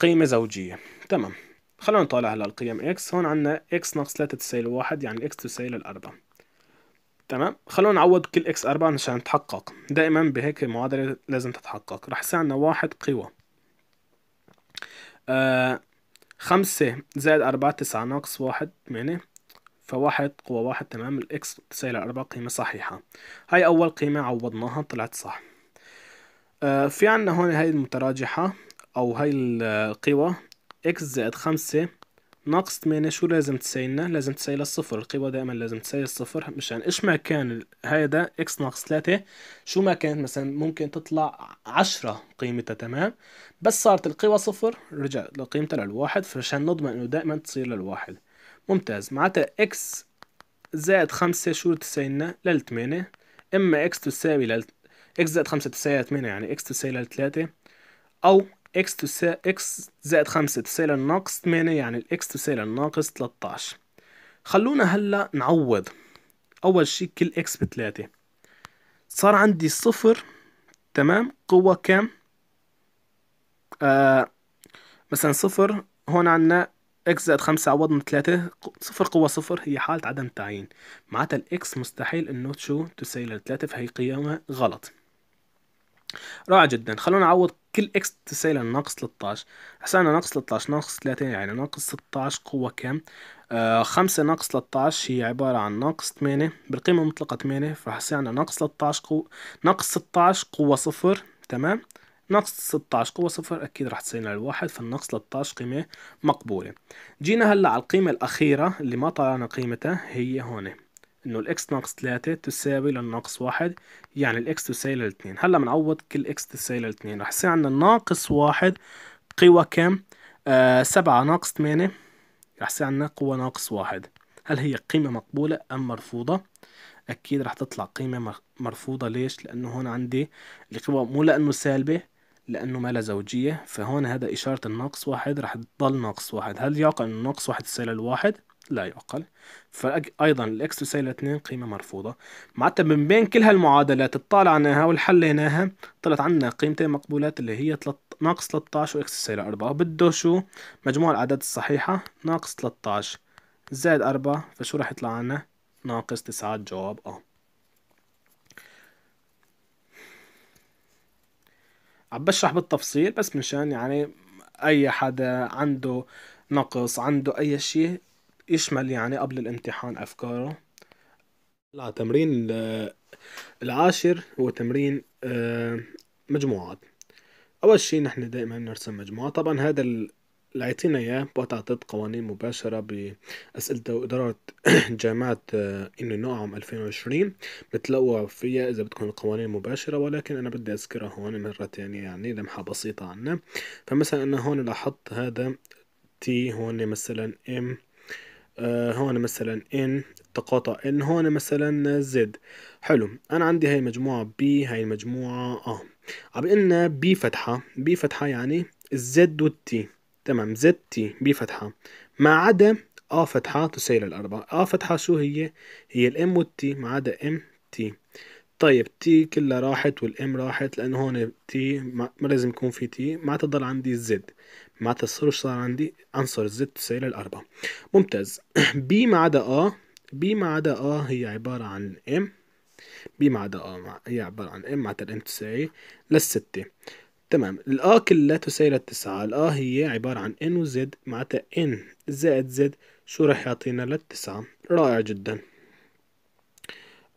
قيمة زوجية تمام خلونا نطالع هلا القيم x هون عندنا x ناقص 3 تساوي 1 يعني x تساوي الاربعه تمام خلونا نعوض كل x 4 عشان نتحقق دائما بهيك معادلة لازم تتحقق رح يصير عندنا واحد قوى آه خمسة زائد أربعة تسعة ناقص واحد ثمانية فواحد قوى واحد تمام الإكس تساوي الأربعة قيمة صحيحة هاي أول قيمة عوضناها طلعت صح آه، في عنا هون هاي المتراجحة أو هاي القوى x زائد خمسة ناقص تمانية شو لازم تساوي لازم تساوي للصفر القوى دائما لازم تساوي الصفر مشان ايش ما كان هذا x ناقص ثلاثة شو ما كانت مثلا ممكن تطلع عشرة قيمتها تمام بس صارت القوى صفر رجع قيمتها للواحد فمشان نضمن انه دائما تصير للواحد ممتاز معناتها x زائد خمسة شو تساوي لنا للثمانية اما x تساوي لل اكس زائد 5 تساوي 8 يعني اكس تساوي ل 3 او اكس تساوي اكس زائد 5 تساوي لناقص 8 يعني الاكس تساوي لناقص 13 خلونا هلا نعوض اول شيء كل اكس بثلاثة صار عندي صفر تمام قوة كام آه مثلا صفر هون عنا اكس زائد خمسة عوضنا ثلاثة صفر قوة صفر هي حالة عدم تعيين معناتها الاكس مستحيل انه شو تساوي لثلاثة فهي قيمة غلط رائع جدا خلونا نعوض كل اكس تساوي ناقص 13 حسنا ناقص 13 ناقص 3 يعني ناقص 16 قوة كام آه 5 ناقص 13 هي عبارة عن ناقص 8 بالقيمة المطلقة 8 فراح يصير عندنا ناقص 13 قوة ناقص 16 قوة 0 تمام ناقص 16 قوة 0 أكيد راح تصير الواحد فالناقص 13 قيمة مقبولة جينا هلا على القيمة الأخيرة اللي ما طلعنا قيمتها هي هون انه الاكس ناقص 3 تساوي للناقص 1 يعني الاكس تساوي لل2 هلا بنعوض كل اكس تساوي لل2 رح يصير عندنا ناقص 1 قوى كم 7 آه ناقص 8 رح يصير عندنا قوى ناقص 1 هل هي قيمة مقبولة أم مرفوضة؟ أكيد رح تطلع قيمة مرفوضة ليش؟ لأنه هون عندي القوى مو لأنه سالبة لأنه ما لها زوجية فهون هذا إشارة الناقص 1 رح تضل ناقص 1 هل يعقل ان ناقص 1 تساوي لل1 لا يعقل فأيضا الإكس تساوي لاثنين قيمة مرفوضة معناتها من بين كل هالمعادلات اطلعناها وحليناها طلعت عنا قيمتين مقبولات اللي هي تلت... ناقص 13 وإكس تساوي أربعة بده شو مجموع الأعداد الصحيحة ناقص 13 زائد أربعة فشو راح يطلع عنا ناقص تسعة جواب أه عم بشرح بالتفصيل بس مشان يعني أي حدا عنده نقص عنده أي شيء يشمل يعني قبل الامتحان أفكاره التمرين العاشر هو تمرين آه، مجموعات أول شيء نحن دائما نرسم مجموعة طبعا هذا اللي عيطينا إياه بتعطيت قوانين مباشرة بأسئلة إدارة *coughs* جامعة آه، إنو عام 2020 بتلوع فيها إذا بتكون القوانين مباشره ولكن أنا بدي أذكرها هون مرة تانية يعني لمحة بسيطة عنها فمثلا أنا هون لاحظت هذا تي هون مثلا ام آه، هون مثلا ان تقاطع ان هون مثلا زد حلو انا عندي هاي مجموعة بي هاي المجموعة اه عم بقلنا بي فتحة بي فتحة يعني الزد والتي تمام زد تي بي فتحة ما عدا اه فتحة تساوي الاربعه اه فتحة شو هي؟ هي الام والتي ما عدا ام تي طيب تي كلها راحت والام راحت لأن هون تي ما لازم يكون في تي ما ضل عندي الزد ما تصير صار عندي عنصر الزد تساوي للأربعة ممتاز بي *clears throat* ما عدا آ بي ما عدا آ هي عبارة عن ام بي ما عدا آ هي عبارة عن ام معناتها الام تساوي للستة تمام الآ كلها تساوي للتسعة الآ هي عبارة عن ان وزد معناتها ان زائد زد شو رح يعطينا للتسعة رائع جداً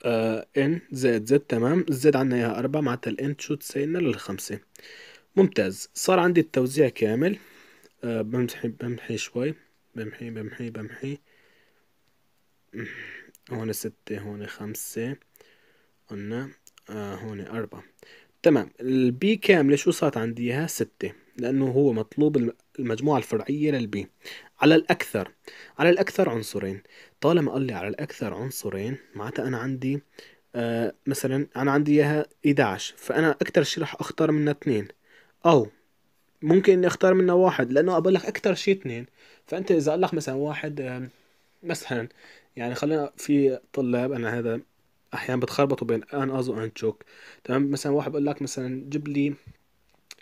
ان آه، زائد زد تمام الزد عندنا اياها أربعة معناتها الان شو سيلنا للخمسة ممتاز صار عندي التوزيع كامل أه بمحي بمحي شوي بمحي بمحي بمحي *clears throat* هون ستة هون خمسة قلنا آه هون أربعة تمام البي كاملة شو صارت عندي إياها ستة لأنه هو مطلوب المجموعة الفرعية للبي على الأكثر على الأكثر عنصرين طالما قال لي على الأكثر عنصرين معناتها أنا عندي آه مثلا أنا عندي إياها 11 فأنا أكتر شي رح أختار منها اتنين أو ممكن إني أختار منها واحد لأنه أقول لك أكتر شي اتنين فأنت إذا قال لك مثلا واحد آه مثلا يعني خلينا في طلاب أنا هذا أحيانا بتخربطوا بين أن أز وأن تشوك تمام مثلا واحد بقول لك مثلا جيب لي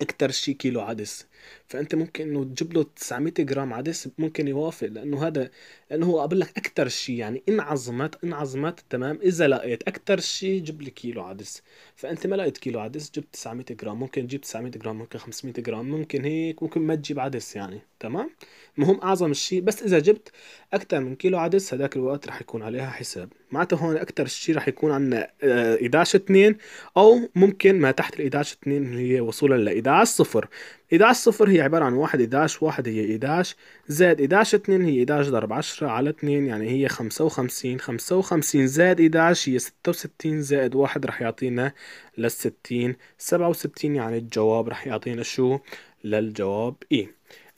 أكتر شي كيلو عدس فانت ممكن انه تجيب له 900 جرام عدس ممكن يوافق لانه هذا لانه هو قابل لك اكثر شيء يعني ان عظمت ان عظمت تمام اذا لقيت اكثر شيء جيب لي كيلو عدس فانت ما لقيت كيلو عدس جبت 900 جرام ممكن تجيب 900 جرام ممكن 500 جرام ممكن هيك ممكن ما تجيب عدس يعني تمام المهم اعظم شيء بس اذا جبت اكثر من كيلو عدس هذاك الوقت رح يكون عليها حساب معناته هون اكثر شيء رح يكون عندنا 11 آه، 2 او ممكن ما تحت ال 11 2 اللي هي وصولا ل 11 0 11 صفر هي عبارة عن واحد 11 واحد هي 11 زائد 11 2 هي 11 ضرب 10 على 2 يعني هي 55 55 زائد 11 هي 66 زائد واحد رح يعطينا لل 60 67 يعني الجواب رح يعطينا شو للجواب اي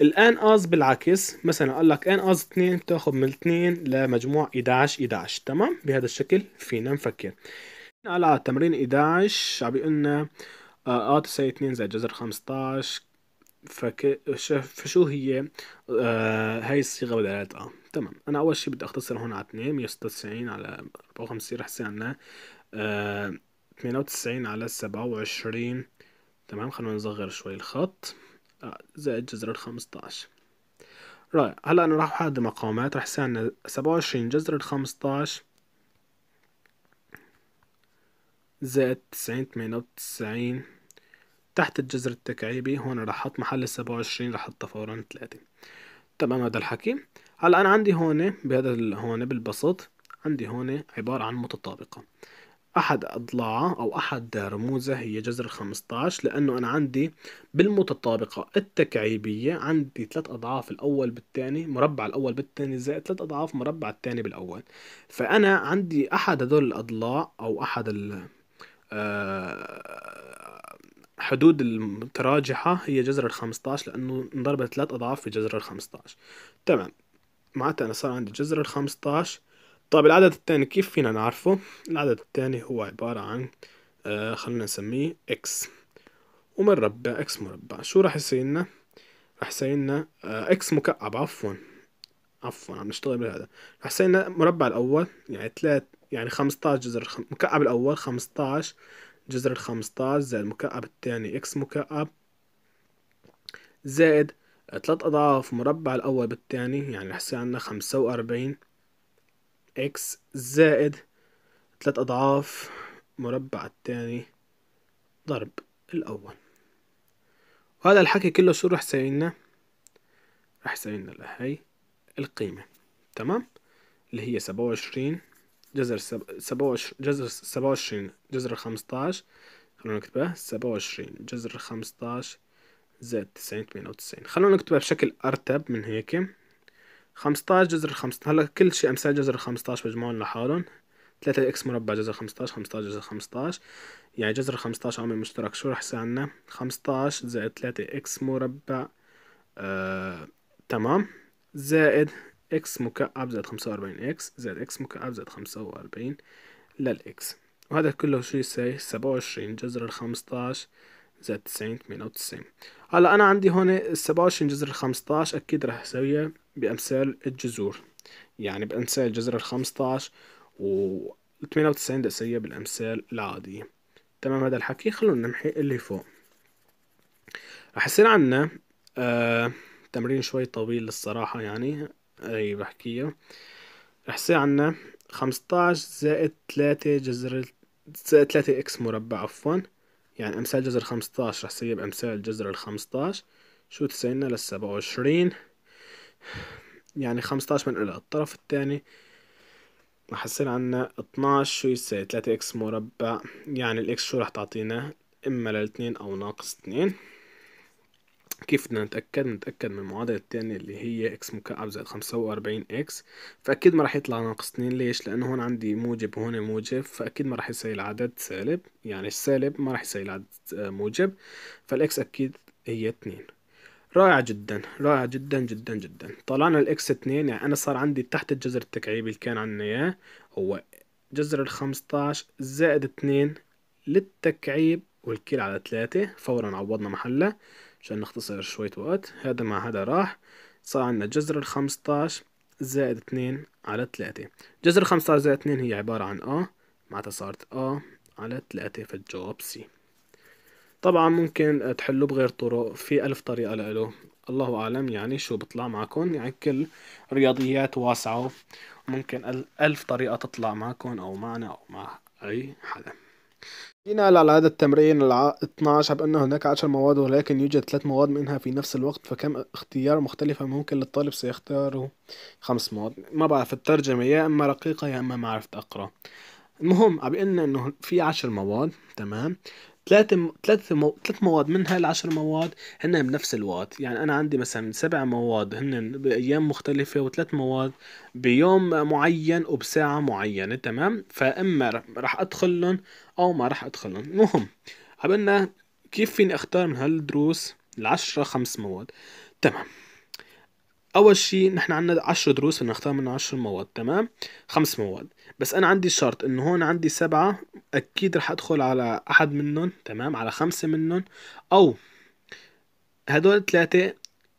الان از بالعكس مثلا قال لك ان از 2 بتاخذ من 2 لمجموع 11 11 تمام بهذا الشكل فينا نفكر على تمرين 11 عم بيقول لنا اه, آه، تساوي 2 زائد جذر 15 فك... فشو هي آه هاي الصيغة والآلات اه تمام أنا أول شي بدي أختصر هون على اتنين مية وستة وتسعين على أربعة وخمسين رح يصير عنا آه، ثمانية وتسعين على سبعة وعشرين تمام خلونا نصغر شوي الخط آه زائد جذر 15 رائع هلا أنا راح أحدد مقامات رح يصير عنا سبعة وعشرين جذر الخمستاش زائد تسعين تمانية وتسعين تحت الجذر التكعيبي هون رح احط محل ال 27 رح احطها فورا 3 تمام هذا الحكي هلا انا عندي هون بهذا هون بالبسط عندي هون عبارة عن متطابقة أحد اضلاعها أو أحد رموزه هي جذر 15 لأنه أنا عندي بالمتطابقة التكعيبية عندي ثلاث أضعاف الأول بالثاني مربع الأول بالثاني زائد ثلاث أضعاف مربع الثاني بالأول فأنا عندي أحد هدول الأضلاع أو أحد ال آه، حدود المتراجحة هي جذر الخمسطاش لأنه انضربت ثلاث أضعاف في جذر الخمسطاش تمام معناتها أنا صار عندي جذر الخمسطاش طيب العدد الثاني كيف فينا نعرفه؟ العدد الثاني هو عبارة عن آه، خلينا نسميه إكس ومنربع إكس مربع شو راح يصير لنا؟ راح يصير لنا إكس آه، مكعب عفوا عفوا عم نشتغل بهذا راح يصير لنا مربع الأول يعني ثلاث يعني 15 جذر مكعب الأول 15 جذر الخمستاش زائد مكعب التاني إكس مكعب زائد تلات أضعاف مربع الأول بالتاني يعني رح يصير عندنا خمسة وأربعين إكس زائد تلات أضعاف مربع التاني ضرب الأول وهذا الحكي كله شو رح يساوي لنا رح يساوي لنا هي القيمة تمام اللي هي سبعة وعشرين جذر سبعة جذر سبعة وعشرين جذر خمستاش خلونا نكتبها سبعة وعشرين جذر خمستاش زائد تسعين تمانية وتسعين خلونا نكتبها بشكل أرتب من هيك خمستاش جذر خمس هلا كل شي أمثال جذر خمستاش بجمعهم لحالهم تلاتة إكس مربع جذر خمستاش خمستاش جذر خمستاش يعني جذر خمستاش عامل مشترك شو رح عنا خمستاش زائد تلاتة إكس مربع آه، تمام زائد اكس مكعب زائد خمسة وأربعين اكس زائد اكس مكعب زائد خمسة وأربعين للإكس وهذا كله شو يساوي سبعة وعشرين جذر الخمستاش زائد تسعين تمانية وتسعين هلا أنا عندي هون السبعة وعشرين جذر الخمستاش أكيد راح أساويها بأمثال الجذور يعني بأمثال جذر الخمستاش و تمانية وتسعين بدي أساويها بالأمثال العادية تمام هذا الحكي خلونا نمحي اللي فوق راح يصير عنا آه تمرين شوي طويل الصراحة يعني أي بحكيها رح يصير عنا خمستاش زائد تلاتة جذر زائد تلاتة إكس مربع عفوا يعني أمثال جذر خمستاش رح سيب أمثال جذر الخمستاش شو تساوينا للسبعة وعشرين يعني خمستاش من إلى الطرف الثاني رح يصير عنا اتناش شو يساوي تلاتة إكس مربع يعني الإكس شو رح تعطينا إما للاتنين أو ناقص اتنين كيف بدنا نتأكد؟ نتأكد من المعادلة الثانية اللي هي اكس مكعب زائد خمسة وأربعين اكس فأكيد ما راح يطلع ناقص اتنين ليش؟ لأنه هون عندي موجب وهون موجب فأكيد ما راح يساوي العدد سالب يعني السالب ما راح يساوي العدد آه، موجب فالإكس أكيد هي اتنين رائع جدا رائع جدا جدا جدا طلعنا الاكس اتنين يعني أنا صار عندي تحت الجذر التكعيبي اللي كان عندنا إياه هو جذر الخمستاش زائد اتنين للتكعيب والكيل على تلاتة فورا عوضنا محله عشان نختصر شوية وقت هذا مع هذا راح صار عندنا جذر الخمستاش زائد اتنين على تلاتة جذر الخمستاش زائد اتنين هي عبارة عن اه معناتها صارت اه على تلاتة فالجواب سي طبعا ممكن تحلوه بغير طرق في ألف طريقة لإلو الله أعلم يعني شو بطلع معكم يعني كل رياضيات واسعة ممكن ألف طريقة تطلع معكم أو معنا أو مع أي حدا جينا على هذا التمرين الع... 12 بأن هناك 10 مواد ولكن يوجد 3 مواد منها في نفس الوقت فكم اختيار مختلفة ممكن للطالب سيختاره خمس مواد ما بعرف الترجمة يا إما رقيقة يا إما ما عرفت أقرأ المهم عبقنا إنه في 10 مواد تمام ثلاثة ثلاث مو... ثلاث مواد من هاي العشر مواد هن بنفس الوقت يعني أنا عندي مثلا سبع مواد هن بأيام مختلفة وثلاث مواد بيوم معين وبساعة معينة تمام فإما رح أدخلهم او ما راح ادخلهم المهم عملنا كيف فيني اختار من هالدروس العشرة خمس مواد تمام اول شيء نحن عندنا عشرة دروس بدنا نختار من عشر مواد تمام خمس مواد بس انا عندي شرط انه هون عندي سبعه اكيد رح ادخل على احد منهم تمام على خمسه منهم او هدول ثلاثه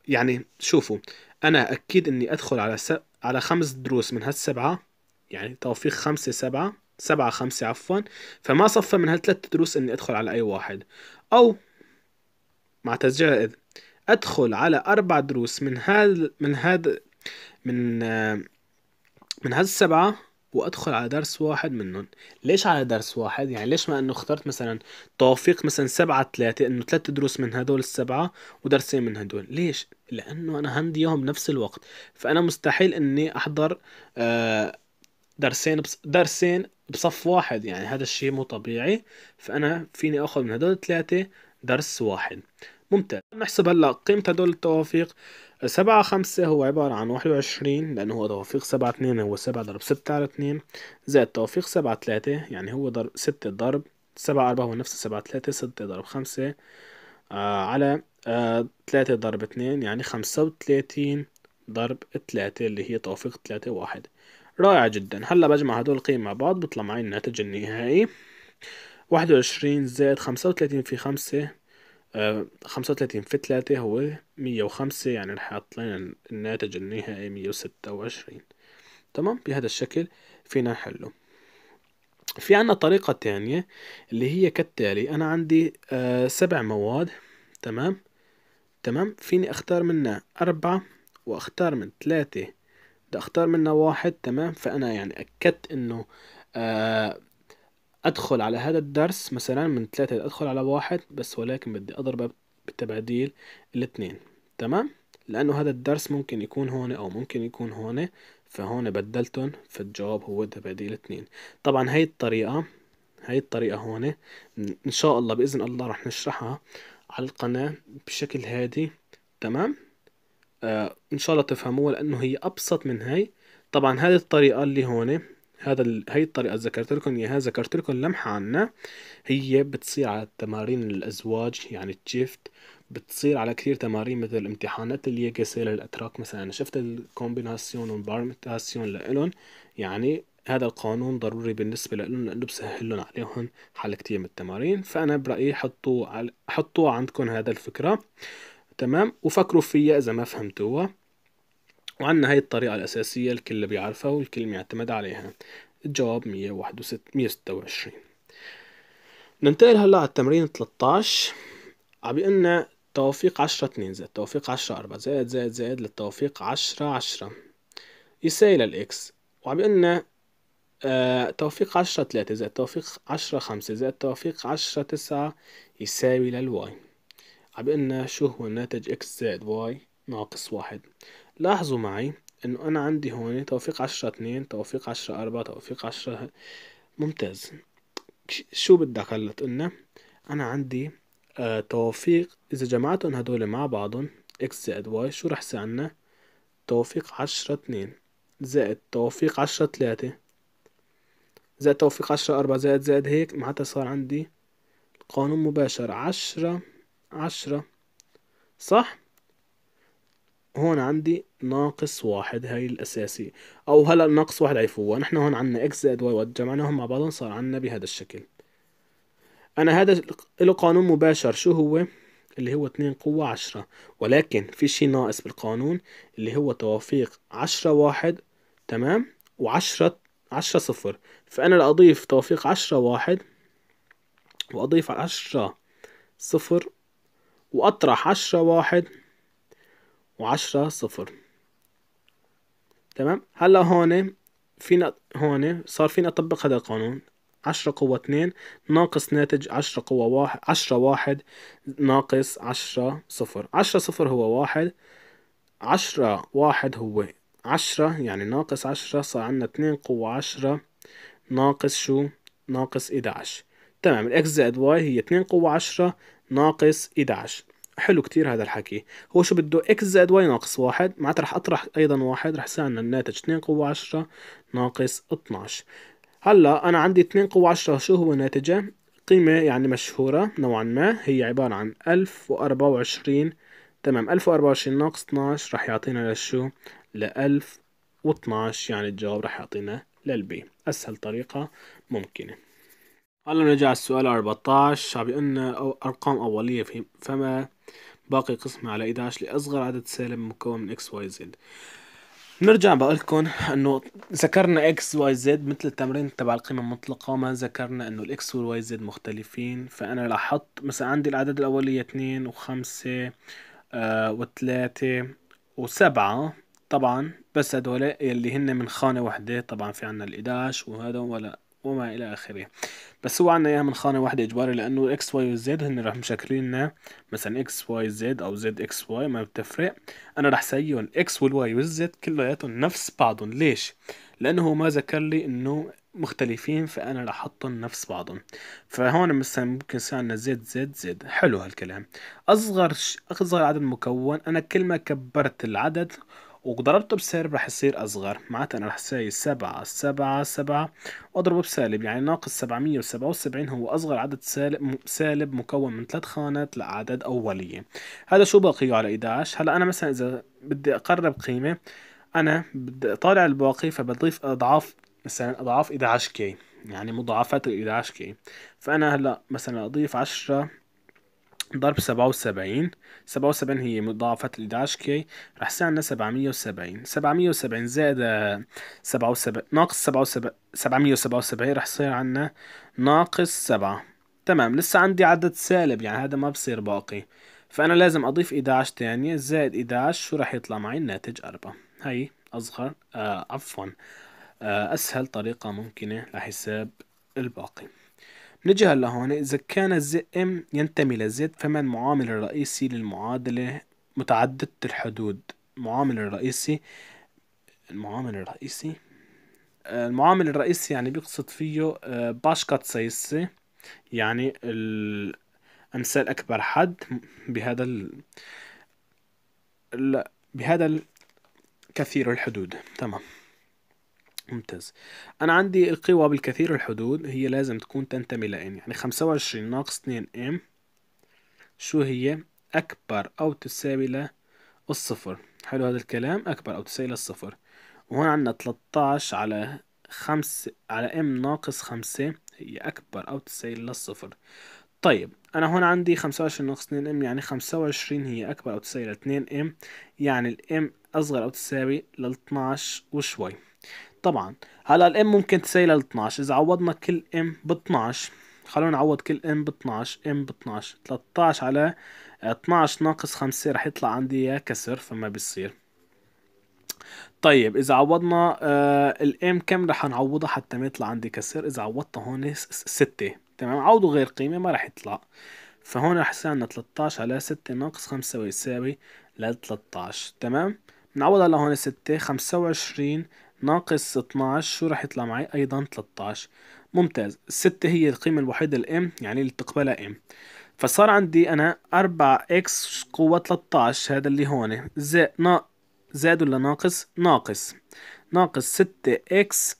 يعني شوفوا انا اكيد اني ادخل على س... على خمس دروس من هالسبعه يعني توفيق خمسه سبعه سبعة خمسة عفوا فما صفى من هالثلاث دروس اني ادخل على اي واحد او مع تسجيل الاذن ادخل على اربع دروس من هال من هاد من من هاد السبعة وادخل على درس واحد منهم ليش على درس واحد يعني ليش ما انه اخترت مثلا توفيق مثلا سبعة ثلاثة انه ثلاثة دروس من هدول السبعة ودرسين من هدول ليش لانه انا عندي اياهم بنفس الوقت فانا مستحيل اني احضر آه درسين بص... درسين بصف واحد يعني هذا الشيء مو طبيعي فأنا فيني أخذ من هدول الثلاثة درس واحد ممتاز نحسب هلا قيمة هدول التوافيق سبعة خمسة هو عبارة عن واحد وعشرين لأنه هو توافيق سبعة اثنين هو سبعة ضرب ستة على اثنين زائد توافيق سبعة ثلاثة يعني هو ضرب ستة ضرب سبعة أربعة هو نفس سبعة ثلاثة ستة ضرب خمسة آه على آه ضرب اثنين يعني خمسة وثلاثين ضرب ثلاثة اللي هي توافيق ثلاثة واحد رائع جدا هلا بجمع هدول القيم مع بعض بطلع معي الناتج النهائي واحد وعشرين زائد خمسة وثلاثين في خمسة آه، خمسة وثلاثين في تلاتة هو مية وخمسة يعني رح يحط لنا الناتج النهائي مية وستة وعشرين تمام بهذا الشكل فينا نحله في عنا طريقة تانية اللي هي كالتالي أنا عندي آه، سبع مواد تمام تمام فيني أختار منها أربعة وأختار من ثلاثة بدي اختار منها واحد تمام فانا يعني اكدت انه آه ادخل على هذا الدرس مثلا من ثلاثة ادخل على واحد بس ولكن بدي اضربها بتباديل الاثنين تمام لانه هذا الدرس ممكن يكون هون او ممكن يكون هون فهون بدلتهم فالجواب هو تباديل اثنين طبعا هاي الطريقة هاي الطريقة هون ان شاء الله باذن الله رح نشرحها على القناة بشكل هادي تمام آه، ان شاء الله تفهموها لانه هي ابسط من هاي طبعا هذه الطريقه اللي هون هذا ال... هي الطريقه ذكرت لكم اياها ذكرت لكم لمحه عنها هي بتصير على تمارين الازواج يعني التشيفت بتصير على كثير تمارين مثل الامتحانات هي اليقسة الاتراك مثلا أنا شفت الكومبيناسيون والبارمتاسيون لإلهم يعني هذا القانون ضروري بالنسبة لهم لأنه بسهل لهم عليهم حل كتير من التمارين فأنا برأيي حطوا حطوا عندكم هذا الفكرة تمام وفكروا فيها اذا ما فهمتوها وعندنا هاي الطريقة الأساسية الكل بيعرفها والكل بيعتمد عليها الجواب 126 ننتقل هلا على التمرين 13 عبي قلنا توفيق 10 2 زائد توفيق 10 4 زائد زائد زائد للتوفيق 10 10 يساوي للإكس وعبي قلنا آه توافيق 10 3 زائد توفيق 10 5 زائد توفيق 10 9 يساوي للواي بأن شو هو الناتج إكس زائد واي ناقص واحد لاحظوا معي إنه أنا عندي هون توفيق عشرة اتنين توفيق عشرة أربعة توفيق عشرة ممتاز شو بدك هلا تقولنا أنا عندي آه توفيق إذا جمعتهم هدول مع بعضهم إكس زائد واي شو رح يصير عنا توفيق عشرة اتنين زائد توفيق عشرة تلاتة زائد توفيق عشرة أربعة زائد زائد هيك معناتها صار عندي قانون مباشر عشرة عشرة صح؟ هون عندي ناقص واحد هاي الأساسي أو هلا ناقص واحد عيفوة نحن هون عنا إكس زائد واي جمعناهم مع بعضهم صار عنا بهذا الشكل أنا هذا له قانون مباشر شو هو؟ اللي هو اتنين قوة عشرة ولكن في شي ناقص بالقانون اللي هو توافيق عشرة واحد تمام وعشرة عشرة صفر فأنا لأضيف توافيق عشرة واحد وأضيف عشرة صفر وأطرح عشرة واحد وعشرة صفر تمام هلا هون فينا هون صار فينا أطبق هذا القانون عشرة قوة اتنين ناقص ناتج عشرة قوة واحد عشرة واحد ناقص عشرة صفر عشرة صفر هو واحد عشرة واحد هو عشرة يعني ناقص عشرة صار عنا اتنين قوة عشرة ناقص شو ناقص إداعش تمام الإكس زائد واي هي اتنين قوة عشرة ناقص إداعش حلو كتير هذا الحكي هو شو بده x زائد y ناقص واحد معناتها رح اطرح ايضا واحد رح يساوي عنا الناتج 2 قوة 10 ناقص 12 هلا انا عندي 2 قوة 10 شو هو ناتجه قيمة يعني مشهورة نوعا ما هي عبارة عن 1024 تمام 1024 ناقص 12 رح يعطينا لشو ل 1012 يعني الجواب رح يعطينا للبي أسهل طريقة ممكنة هلا نرجع على السؤال 14 عم بيقولنا أرقام أولية في فما باقي قسمة على 11 لأصغر عدد سالب مكون من إكس واي زد نرجع بقول لكم انه ذكرنا اكس واي زد مثل التمرين تبع القيمة المطلقة ما ذكرنا انه الاكس والواي زد مختلفين فانا رح احط مثلا عندي الاعداد الاولية 2 آه، و5 و3 و7 طبعا بس هدول اللي هن من خانة وحدة طبعا في عنا ال11 وهذا ولا وما إلى آخره بس هو عنا إياها من خانة واحدة إجباري لأنه إكس واي والزد هن راح مشكلين لنا مثلا إكس واي زد أو زد إكس واي ما بتفرق أنا رح سيهم إكس والواي والزد كلياتهم نفس بعضهم ليش؟ لأنه هو ما ذكر لي إنه مختلفين فأنا رح أحطهم نفس بعضهم فهون مثلا ممكن يصير عنا زد زد زد حلو هالكلام أصغر ش... أصغر عدد مكون أنا كل ما كبرت العدد وضربته بسالب رح يصير أصغر معناتها أنا رح أساوي سبعة سبعة سبعة وأضربه بسالب يعني ناقص سبعمية وسبعة وسبعين هو أصغر عدد سالب, سالب مكون من ثلاث خانات لأعداد أولية هذا شو باقيه على 11 هلأ أنا مثلا إذا بدي أقرب قيمة أنا بدي أطالع الباقي فبضيف أضعاف مثلا أضعاف 11 كي يعني مضاعفات ال 11 كي فأنا هلأ مثلا أضيف 10 ضرب سبعة وسبعين سبعة وسبعين هي مضاعفة الإدعاش كي راح يصير عندنا سبعمية وسبعين سبعمية وسبعين زائد آه، سبعة وسبعين ناقص سبعة وسبعين سبعمية وسبعة وسبعين رح يصير عندنا ناقص سبعة تمام لسه عندي عدد سالب يعني هذا ما بصير باقي فأنا لازم أضيف إداش تانية زائد إداش شو رح يطلع معي الناتج أربعة هاي أصغر آه عفوا آه أسهل طريقة ممكنة لحساب الباقي نجي هلا هون إذا كان الزد إم ينتمي لزد فما المعامل الرئيسي للمعادلة متعددة الحدود المعامل الرئيسي المعامل الرئيسي المعامل الرئيسي يعني بيقصد فيه آه، باشكات سيسي يعني الأمثال أكبر حد بهذا ال... بهذا كثير الحدود تمام ممتاز انا عندي القوى بالكثير الحدود هي لازم تكون تنتمي لان يعني 25 ناقص 2 ام شو هي اكبر او تساوي للصفر حلو هذا الكلام اكبر او تساوي للصفر وهون عندنا 13 على 5 على ام ناقص 5 هي اكبر او تساوي للصفر طيب انا هون عندي 25 ناقص 2 ام يعني 25 هي اكبر او تساوي ل 2 طيب، ام يعني الام يعني اصغر او تساوي لل 12 وشوي طبعا هلا الام ممكن تساوي ل 12 اذا عوضنا كل ام ب 12 خلونا نعوض كل ام ب 12 ام ب 12 13 على 12 ناقص 5 رح يطلع عندي اياه كسر فما بيصير طيب اذا عوضنا آه الام كم رح نعوضها حتى ما يطلع عندي كسر اذا عوضتها هون 6 تمام عوضوا غير قيمه ما رح يطلع فهون رح يصير عندنا 13 على 6 ناقص 5 ويساوي ل 13 تمام نعوضها لهون 6 25 ناقص 12 شو رح يطلع معي أيضا 13 ممتاز الستة هي القيمة الوحيدة الام يعني اللي تقبلها ام فصار عندي أنا 4 اكس قوة 13 هذا اللي هون زائد نا زائد ولا ناقص ناقص ناقص 6 اكس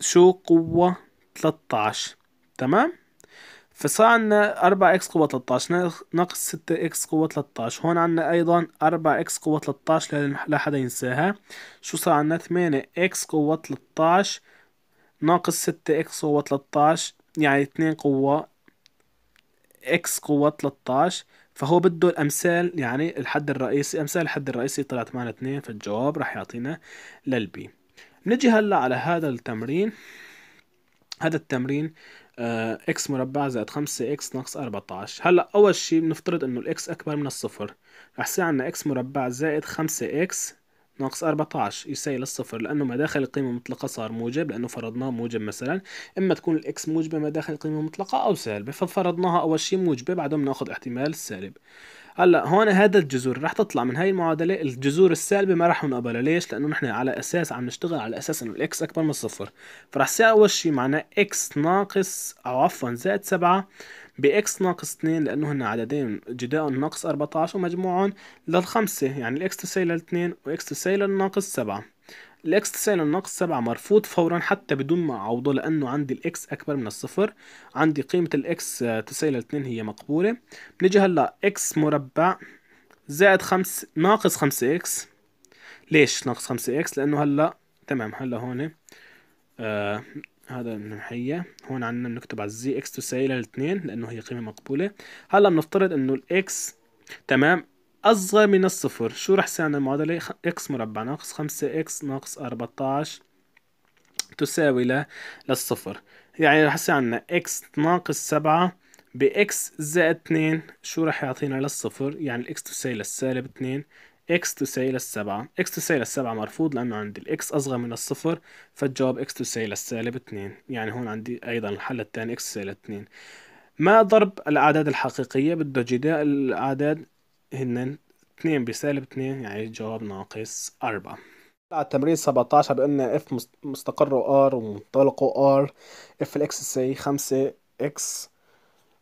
شو قوة 13 تمام فصار عندنا 4 إكس قوة 13 ناقص 6 إكس قوة 13 هون عندنا أيضا 4 إكس قوة 13 لا حدا ينساها شو صار عندنا 8 إكس قوة 13 ناقص 6 إكس قوة 13 يعني 2 قوة إكس قوة 13 فهو بده الأمثال يعني الحد الرئيسي أمثال الحد الرئيسي طلعت معنا 2 فالجواب راح يعطينا للبي نجي هلا على هذا التمرين هذا التمرين اكس آه، مربع زائد خمسة اكس ناقص اربعتاش هلا اول شي بنفترض انه الاكس اكبر من الصفر رح يصير عنا اكس مربع زائد خمسة اكس ناقص 14 يساوي للصفر لأنه ما داخل القيمة المطلقة صار موجب لأنه فرضناه موجب مثلا إما تكون الإكس موجبة ما داخل القيمة المطلقة أو سالبة ففرضناها أول شي موجبة بعدهم ناخد احتمال السالب هلا هون هذا الجذور رح تطلع من هاي المعادله الجذور السالبه ما رح نقبلها ليش لانه نحن على اساس عم نشتغل على اساس انه الاكس اكبر من الصفر فرح يصير اول شيء معنا اكس ناقص او عفوا زائد 7 باكس ناقص 2 لانه هن عددين جدائهم ناقص 14 ومجموعهم للخمسه يعني الاكس تساوي لل2 واكس تساوي للناقص 7 الإكس تساوي الناقص سبعة مرفوض فورا حتى بدون ما اعوضه لأنه عندي الإكس أكبر من الصفر عندي قيمة الإكس آه، تساوي لاتنين هي مقبولة بنيجي هلا إكس مربع زائد خمس ناقص خمسة إكس ليش ناقص خمسة إكس لأنه هلا تمام هلا هون آه هذا المنحية هون عندنا بنكتب على الزي إكس تساوي لاتنين لأنه هي قيمة مقبولة هلا بنفترض إنه الإكس تمام أصغر من الصفر شو رح يصير عندنا المعادلة إكس مربع ناقص خمسة إكس ناقص أربعتاش تساوي ل للصفر يعني رح يصير عندنا إكس ناقص سبعة بإكس زائد اتنين شو رح يعطينا للصفر يعني الإكس تساوي للسالب اتنين إكس تساوي للسبعة إكس تساوي للسبعة مرفوض لأنه عندي الإكس أصغر من الصفر فالجواب إكس تساوي للسالب اتنين يعني هون عندي أيضا الحل الثاني إكس تساوي لاتنين ما ضرب الأعداد الحقيقية بده جداء الأعداد هن 2 بسالب 2 يعني الجواب ناقص 4 على التمرين 17 بقلنا اف مستقره ار ومنطلقه ار اف الاكس سي 5 اكس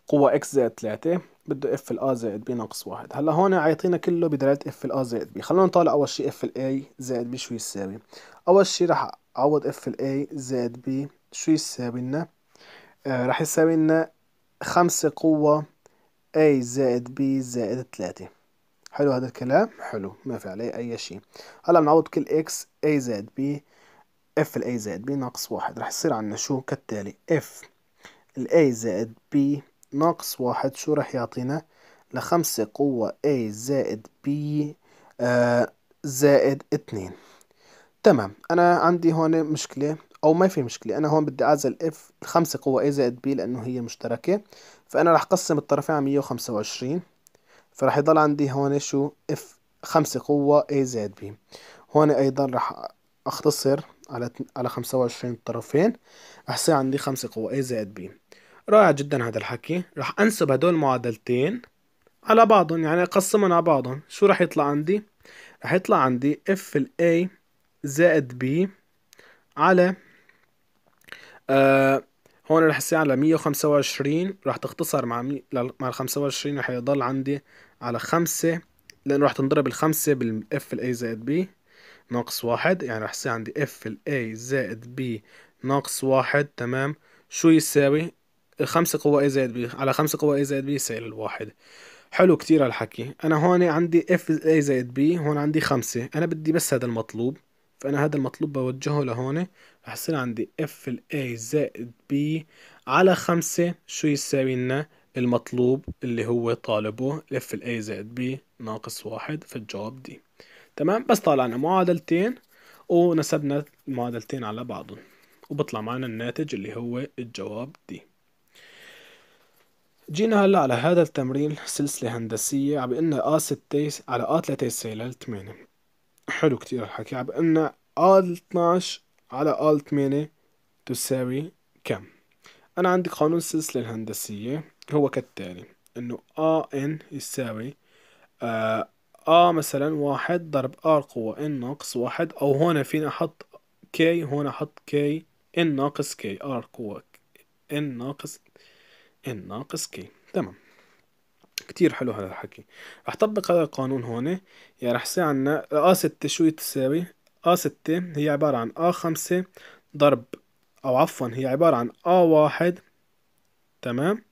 قوة اكس زائد 3 بده اف الا زائد بي ناقص واحد هلا هون عايطينا كله بدلالة اف الا زائد بي خلونا نطالع اول شيء اف الا زائد بي شو يساوي اول شيء رح اعوض اف الا زائد بي شو يساوي لنا آه رح يساوي لنا خمسة قوة اي زائد بي زائد 3 حلو هذا الكلام حلو ما في عليه اي شيء هلا بنعوض كل اكس اي زائد بي اف الاي زائد بي ناقص واحد رح يصير عنا شو كالتالي اف الاي زائد بي ناقص واحد شو رح يعطينا لخمسة قوة اي زائد بي آه زائد اتنين تمام أنا عندي هون مشكلة أو ما في مشكلة أنا هون بدي أعزل اف خمسة قوة اي زائد بي لأنه هي مشتركة فأنا رح قسم الطرفين على مية وخمسة وعشرين فراح يضل عندي هون شو اف خمسة قوة اي زائد بي هون أيضا راح أختصر على على 25 الطرفين يصير عندي خمسة قوة اي زائد بي رائع جدا هذا الحكي راح أنسب هدول المعادلتين على بعضهم يعني أقسمهم على بعضهم شو راح يطلع عندي؟ راح يطلع عندي اف ال زائد بي على آه هون رح يصير على 125 رح تختصر مع مي... مع ال 25 رح يضل عندي على 5 لأنه رح تنضرب ال 5 الخمسة بالإف الأي زائد بي ناقص واحد يعني رح يصير عندي إف الأي زائد بي ناقص واحد تمام شو يساوي خمسة قوة A زائد B على خمسة قوة A زائد B يساوي الواحد حلو كتير هالحكي أنا هون عندي F A زائد B هون عندي خمسة أنا بدي بس هذا المطلوب فأنا هذا المطلوب بوجهه لهون رح يصير عندي اف الاي زائد بي على خمسة شو يساوي لنا المطلوب اللي هو طالبه اف الاي زائد بي ناقص واحد فالجواب دي تمام بس طالعنا معادلتين ونسبنا المعادلتين على بعضهم وبطلع معنا الناتج اللي هو الجواب دي جينا هلا على هذا التمرين سلسلة هندسية عم بقلنا آ 6 على آ 3 سيلال 8 حلو كتير الحكي عم بقلنا ال 12 على ال 8 تساوي كم أنا عندي قانون السلسلة الهندسية هو كالتالي إنه آ إن يساوي آه، آ آه مثلا واحد ضرب آر قوة إن ناقص واحد أو هون فينا أحط كي هون أحط كي إن ناقص كي آر قوة إن ناقص إن ناقص كي تمام كتير حلو هذا الحكي رح طبق هذا القانون هون يعني رح يصير عنا آ ستة شو تساوي آ ستة هي عبارة عن آ خمسة ضرب أو عفوا هي عبارة عن آ واحد تمام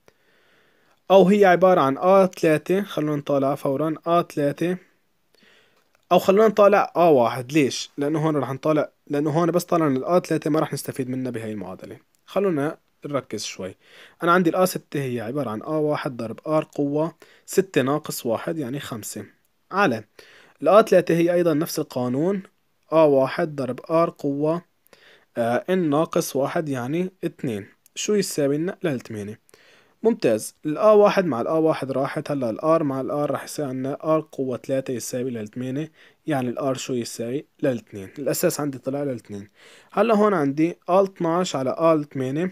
أو هي عبارة عن آ تلاتة خلونا نطالع فورا آ تلاتة أو خلونا نطالع آ واحد ليش؟ لأنه هون رح نطالع لأنه هون بس طالعنا الآ تلاتة ما رح نستفيد منها بهاي المعادلة خلونا نركز شوي أنا عندي الآ ستة هي عبارة عن آ واحد ضرب آر قوة ستة ناقص واحد يعني خمسة على الآ تلاتة هي أيضا نفس القانون آ واحد ضرب آر قوة آه إن ناقص واحد يعني اتنين شو يساوي لنا للتمانية ممتاز الآ واحد مع الآ واحد راحت هلا الآر مع الآر راح يصير عنا آر قوة تلاتة يساوي للتمانية يعني الآر شو يساوي للاتنين الأساس عندي طلع للاتنين هلا هون عندي آل اتناش على آل تمانية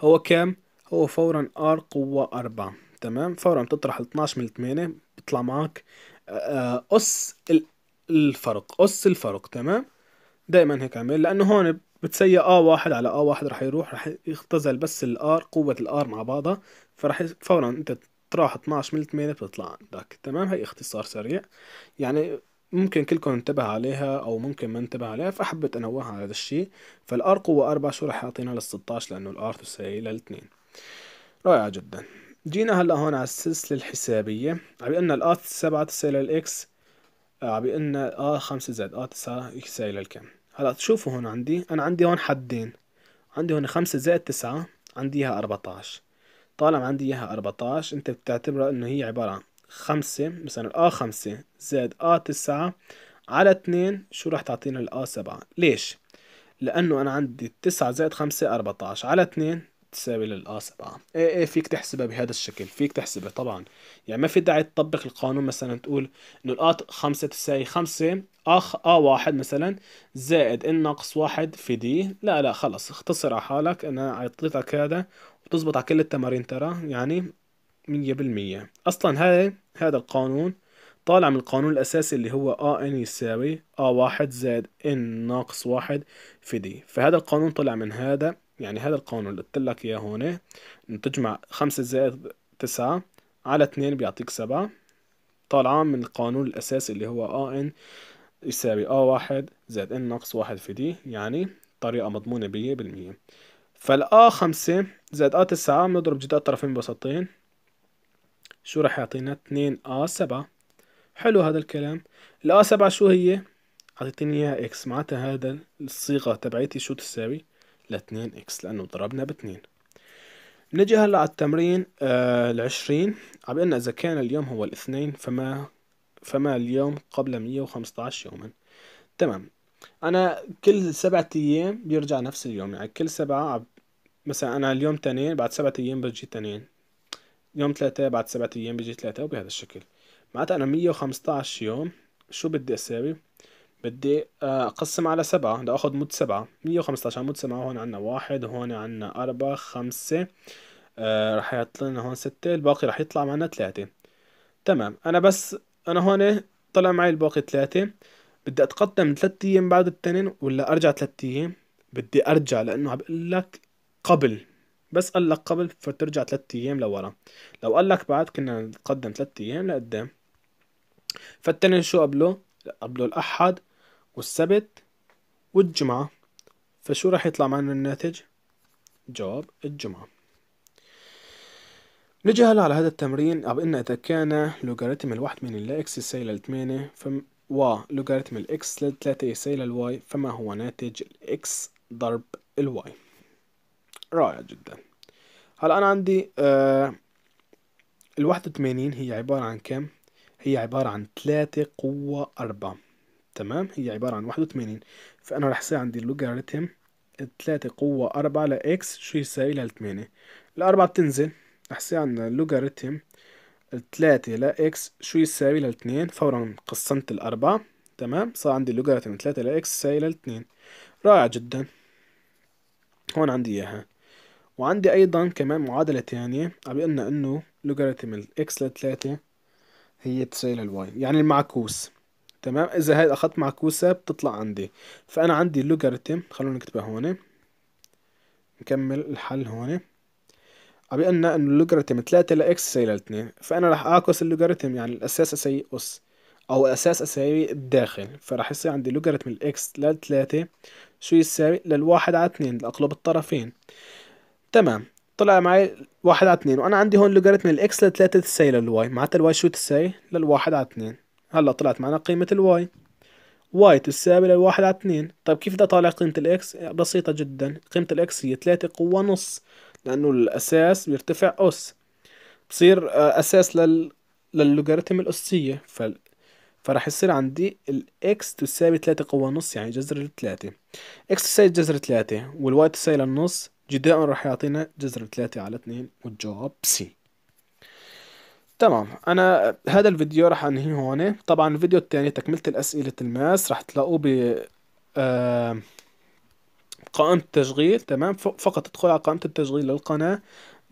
هو كام هو فورا ار قوة أربعة تمام فورا بتطرح 12 من 8 بيطلع معك آه، آه، أس الفرق أس الفرق تمام دائما هيك اعمل لأنه هون بتسيى اه واحد على اه واحد رح يروح رح يختزل بس الار قوة الار مع بعضها فرح فورا انت تراح 12 من 8 بتطلع عندك تمام هي اختصار سريع يعني ممكن كلكم انتبه عليها او ممكن ما انتبه عليها فحبيت انوه على هذا الشيء فالار قوة اربعة شو رح يعطينا لل16 لانه الار تساوي للاثنين رائعة جدا جينا هلا هون على السلسلة الحسابية عم لنا الار 7 تساوي للاكس عم لنا ار 5 زائد ار 9 يساوي للكم هلا تشوفوا هون عندي انا عندي هون حدين عندي هون 5 زائد 9 عندي اياها 14 طالما عندي اياها 14 انت بتعتبرها انه هي عبارة عن خمسة مثلا آ خمسة زائد آ تسعة على اتنين شو رح تعطينا الآ سبعة ليش؟ لأنه أنا عندي تسعة زائد خمسة أربعتاش على اتنين تساوي للآ سبعة إيه إيه فيك تحسبها بهذا الشكل فيك تحسبها طبعا يعني ما في داعي تطبق القانون مثلا تقول إنه الآ خمسة تساوي خمسة آخ آ واحد مثلا زائد إن ناقص واحد في دي لا لا خلص اختصر على حالك أنا عطيتك هذا وتزبط على كل التمارين ترى يعني مية بالمية أصلا هاي هذا القانون طالع من القانون الأساسي اللي هو آ إن يساوي آ واحد زائد إن ناقص واحد في دي فهذا القانون طلع من هذا يعني هذا القانون اللي قلت لك إياه هون تجمع خمسة زائد تسعة على اتنين بيعطيك سبعة طالعة من القانون الأساسي اللي هو آ إن يساوي آ واحد زائد إن ناقص واحد في دي يعني طريقة مضمونة مية بالمية فالآ خمسة زائد آ تسعة بنضرب جدار طرفين بسطين شو راح يعطينا 2 a 7 حلو هذا الكلام ال a 7 شو هي أعطيتني إياها إكس معناتها هذا الصيغة تبعيتي شو تساوي ل 2 إكس لأنه ضربنا ب 2 نجي هلا على التمرين آه العشرين عم بقلنا إذا كان اليوم هو الاثنين فما فما اليوم قبل 115 يوما تمام أنا كل سبعة أيام بيرجع نفس اليوم يعني كل سبعة مثلا أنا اليوم تنين بعد سبعة أيام برجي تنين يوم تلاتة بعد سبعة أيام بيجي تلاتة وبهذا الشكل معناتها أنا مية وخمسطعش يوم شو بدي أساوي؟ بدي آه، أقسم على سبعة بدي أخذ مود سبعة مية وخمسطعش على مود سبعة هون عنا واحد هون عنا أربعة خمسة آه، رح رح لنا هون ستة الباقي رح يطلع معنا تلاتة تمام أنا بس أنا هون طلع معي الباقي تلاتة بدي أتقدم تلات أيام بعد التنين ولا أرجع تلات أيام؟ بدي أرجع لأنه عم بقول لك قبل بس قال لك قبل فترجع تلات أيام لورا لو قال لك بعد كنا نتقدم تلات أيام لقدام فالتاني شو قبله قبله الأحد والسبت والجمعة فشو راح يطلع معنا الناتج جواب الجمعة نجي هلا على هذا التمرين عم قلنا إذا كان لوغاريتم الواحد من الاكس إكس يساوي للثمانية فم و لوغاريتم الإكس للثلاثة يساوي للواي فما هو ناتج الإكس ضرب الواي رائع جدا هلا أنا عندي ال آه، الواحد هي عبارة عن كم؟ هي عبارة عن تلاتة قوة أربعة تمام؟ هي عبارة عن واحد فأنا رح يصير عندي اللوغاريتم 3 قوة أربعة لإكس شو يساوي للتمانية الأربعة بتنزل رح يصير عندنا اللوغاريتم تلاتة لإكس شو يساوي 2 فورا قسمت الأربعة تمام صار عندي اللوغاريتم تلاتة لإكس يساوي 2 رائع جدا هون عندي إياها وعندي أيضا كمان معادلة تانية عم بيقولنا إنه لوغاريتم الإكس لتلاتة هي تساوي للواي يعني المعكوس تمام إذا هاي أخذت معكوسة بتطلع عندي فأنا عندي اللوغاريتم خلونا نكتبها هون نكمل الحل هون عم بيقولنا إنه اللوغاريتم تلاتة لإكس تساوي لاتنين فأنا رح أعكس اللوغاريتم يعني الأساس أساوي أس أو الأساس أساوي الداخل فرح يصير عندي لوغاريتم الإكس لتلاتة شو يساوي للواحد على اتنين لأقلب الطرفين تمام طلع معي واحد على اتنين وانا عندي هون لوغاريتم الاكس لثلاثة تساوي للواي معناتها الواي شو تساوي للواحد على اتنين هلا طلعت معنا قيمة الواي واي تساوي للواحد على اتنين طيب كيف بدي اطالع قيمة الاكس بسيطة جدا قيمة الاكس هي تلاتة قوة نص لانه الاساس بيرتفع اس بصير آه، اساس لل للوغاريتم الاسية فال فراح يصير عندي الاكس تساوي تلاتة قوة نص يعني جذر التلاتة اكس تساوي جذر تلاتة والواي تساوي للنص جداء راح يعطينا جذر ثلاثة على اثنين والجواب سي تمام انا هذا الفيديو راح انهيه هون طبعا الفيديو الثاني تكملة الاسئلة الماس راح تلاقوه ب قائمة التشغيل تمام فقط تدخل على قائمة التشغيل للقناة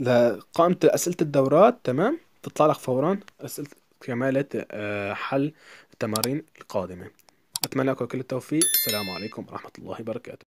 لقائمة اسئلة الدورات تمام تطلع لك فورا اسئلة كمالة آه، حل التمارين القادمة أتمنى لكم كل التوفيق السلام عليكم ورحمة الله وبركاته